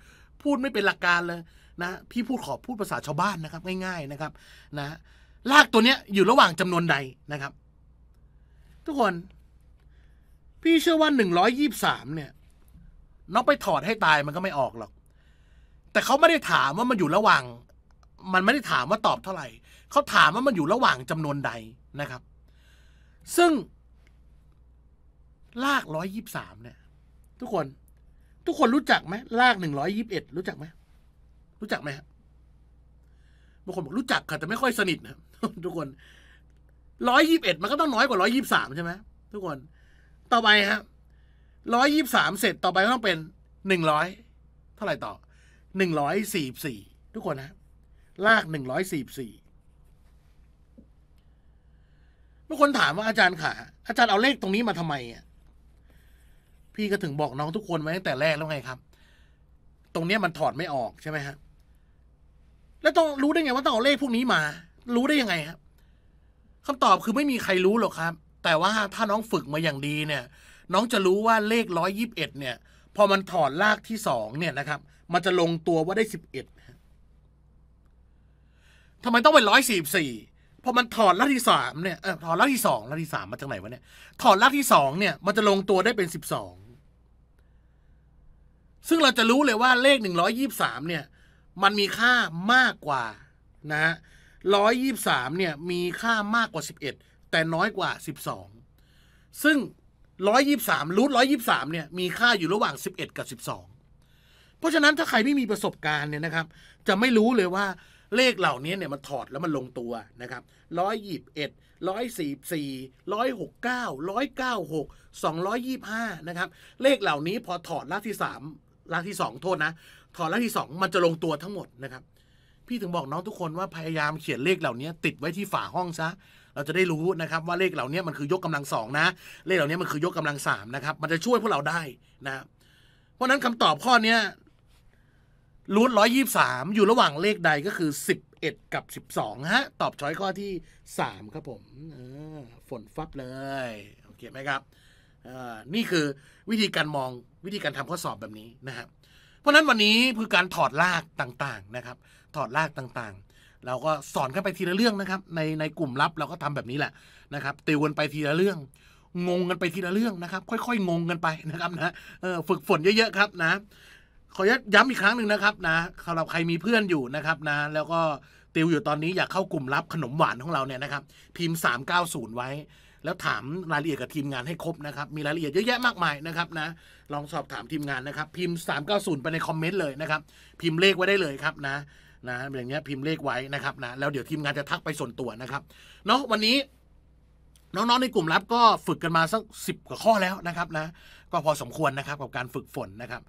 พูดไม่เป็นหลักการเลย นะพี่พูดขอพูดภาษาชาวบ้านนะครับ ง่าย ๆนะครับ นะลากตัวเนี้ยอยู่ระหว่างจำนวนใดนะครับ ทุกคน พี่เชื่อว่าหนึ่งร้อยยี่สามเนี่ยน้องไปถอดให้ตายมันก็ไม่ออกหรอกแต่เขาไม่ได้ถามว่ามันอยู่ระหว่างมันไม่ได้ถามว่าตอบเท่าไหร่เขาถามว่ามันอยู่ระหว่างจำนวนใดนะครับ ซึ่งลากร้อยยิบสามเนี่ย ทุกคน ทุกคนรู้จักไหมลากหนึ่งร้อยยิบเอ็ดรู้จักไหมรู้จักไหมครับบางคนบอกรู้จักค่ะแต่ไม่ค่อยสนิทนะ ทุกคนร้อยยิบเอ็ดมันก็ต้องน้อยกว่าร้อยยิบสามใช่ไหมทุกคน ต่อไปครับร้อยยิบสามเสร็จต่อไปก็ต้องเป็นหนึ่งร้อยเท่าไหร่ต่อหนึ่งร้อยสี่สี่ทุกคนนะลากหนึ่งร้อยสี่สี่เมื่อคนถามว่าอาจารย์ขาอาจารย์เอาเลขตรงนี้มาทำไมอ่ะพี่ก็ถึงบอกน้องทุกคนไว้ตั้งแต่แรกแล้วไงครับ ตรงเนี้ยมันถอดไม่ออกใช่ไหมฮะแล้วต้องรู้ได้ไงว่าต้องเอาเลขพวกนี้มา รู้ได้ยังไงครับ คำตอบคือไม่มีใครรู้หรอกครับ แต่ว่าถ้าน้องฝึกมาอย่างดีเนี่ย น้องจะรู้ว่าเลขร้อยยิบเอ็ดเนี่ยพอมันถอดลากที่สองเนี่ยนะครับมันจะลงตัวว่าได้สิบเอ็ดทำไมต้องเป็นร้อยสี่สี่พอมันถอดลักที่สามเนี่ยเออถอดลักที่สองลักที่สามมาจากไหนวะเนี่ย ถอดลักที่สองเนี่ย มันจะลงตัวได้เป็นสิบสอง ซึ่งเราจะรู้เลยว่าเลขหนึ่งร้อยยี่บสามเนี่ย มันมีค่ามากกว่านะฮะร้อยยี่บสามเนี่ย มีค่ามากกว่าสิบเอ็ดแต่น้อยกว่าสิบสอง ซึ่งร้อยยี่บสามรูทร้อยยี่บสามเนี่ยมีค่าอยู่ระหว่างสิบเอ็ดกับสิบสองราะฉะนั้นถ้าใครไม่มีประสบการณ์เนี่ยนะครับ จะไม่รู้เลยว่าเลขเหล่านี้เนี่ยมันถอดแล้วมันลงตัวนะครับร้อยยี่สิบเอ็ดร้อยสี่สี่ร้อยหกเก้าร้อยเก้าหกสองร้อยยี่ห้านะครับเลขเหล่านี้พอถอดรากที่สามรากที่สองโทษนะ ถอดรากที่สองมันจะลงตัวทั้งหมดนะครับพี่ถึงบอกน้องทุกคนว่าพยายามเขียนเลขเหล่านี้ติดไว้ที่ฝาห้องซะ เราจะได้รู้นะครับ ว่าเลขเหล่านี้มันคือยกกำลังสองนะ เลขเหล่านี้มันคือยกกำลังสามนะครับมันจะช่วยพวกเราได้นะเพราะนั้นคำตอบข้อเนี้ยรูทร้อยยี่สามอยู่ระหว่างเลขใดก็คือสิบเอ็ดกับสิบสองฮะตอบช้อยข้อที่สามครับผมฝนฟับเลยโอเคไหมครับนี่คือวิธีการมองวิธีการทำข้อสอบแบบนี้นะครับ เพราะนั้นวันนี้คือการถอดลากต่างๆนะครับ ถอดลากต่างๆ เราก็สอนกันไปทีละเรื่องนะครับ ในในกลุ่มลับเราก็ทำแบบนี้แหละนะครับติวกันไปทีละเรื่องงงกันไปทีละเรื่องนะครับ ค่อยๆ งงกันไปนะครับนะฝึกฝนเยอะๆครับนะขอย้ำอีกครั้งหนึ่งนะครับนะสำหรับใครมีเพื่อนอยู่นะครับนะ แล้วก็ติวอยู่ตอนนี้อยากเข้ากลุ่มรับขนมหวานของเราเนี่ยนะครับ พิมพ์ 390 ไว้ แล้วถามรายละเอียดกับทีมงานให้ครบนะครับ มีรายละเอียดเยอะแยะมากมายนะครับนะ ลองสอบถามทีมงานนะครับ พิมพ์ 390 ไปในคอมเมนต์เลยนะครับ พิมพ์เลขไว้ได้เลยครับนะนะอย่างเงี้ยพิมพ์เลขไว้นะครับนะ แล้วเดี๋ยวทีมงานจะทักไปส่วนตัวนะครับ เนาะวันนี้ น้องๆ ในกลุ่มลับก็ฝึกกันมาสักสิบกว่าข้อแล้วนะครับนะ ก็พอสมควรนะครับกับการฝึกฝนนะครับ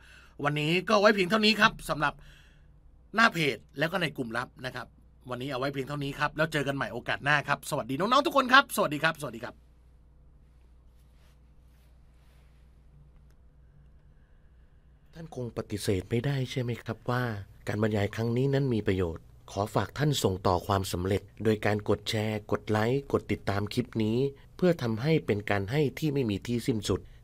วันนี้ก็ไว้เพียงเท่านี้ครับสำหรับหน้าเพจแล้วก็ในกลุ่มลับนะครับ วันนี้เอาไว้เพียงเท่านี้ครับแล้วเจอกันใหม่โอกาสหน้าครับสวัสดีน้องๆ ทุกคนครับ สวัสดีครับสวัสดีครับ ท่านคงปฏิเสธไม่ได้ใช่ไหมครับว่า การบรรยายครั้งนี้นั้นมีประโยชน์ ขอฝากท่านส่งต่อความสำเร็จ โดยการกดแชร์ กดไลค์กดติดตามคลิปนี้ เพื่อทำให้เป็นการให้ที่ไม่มีที่สิ้นสุด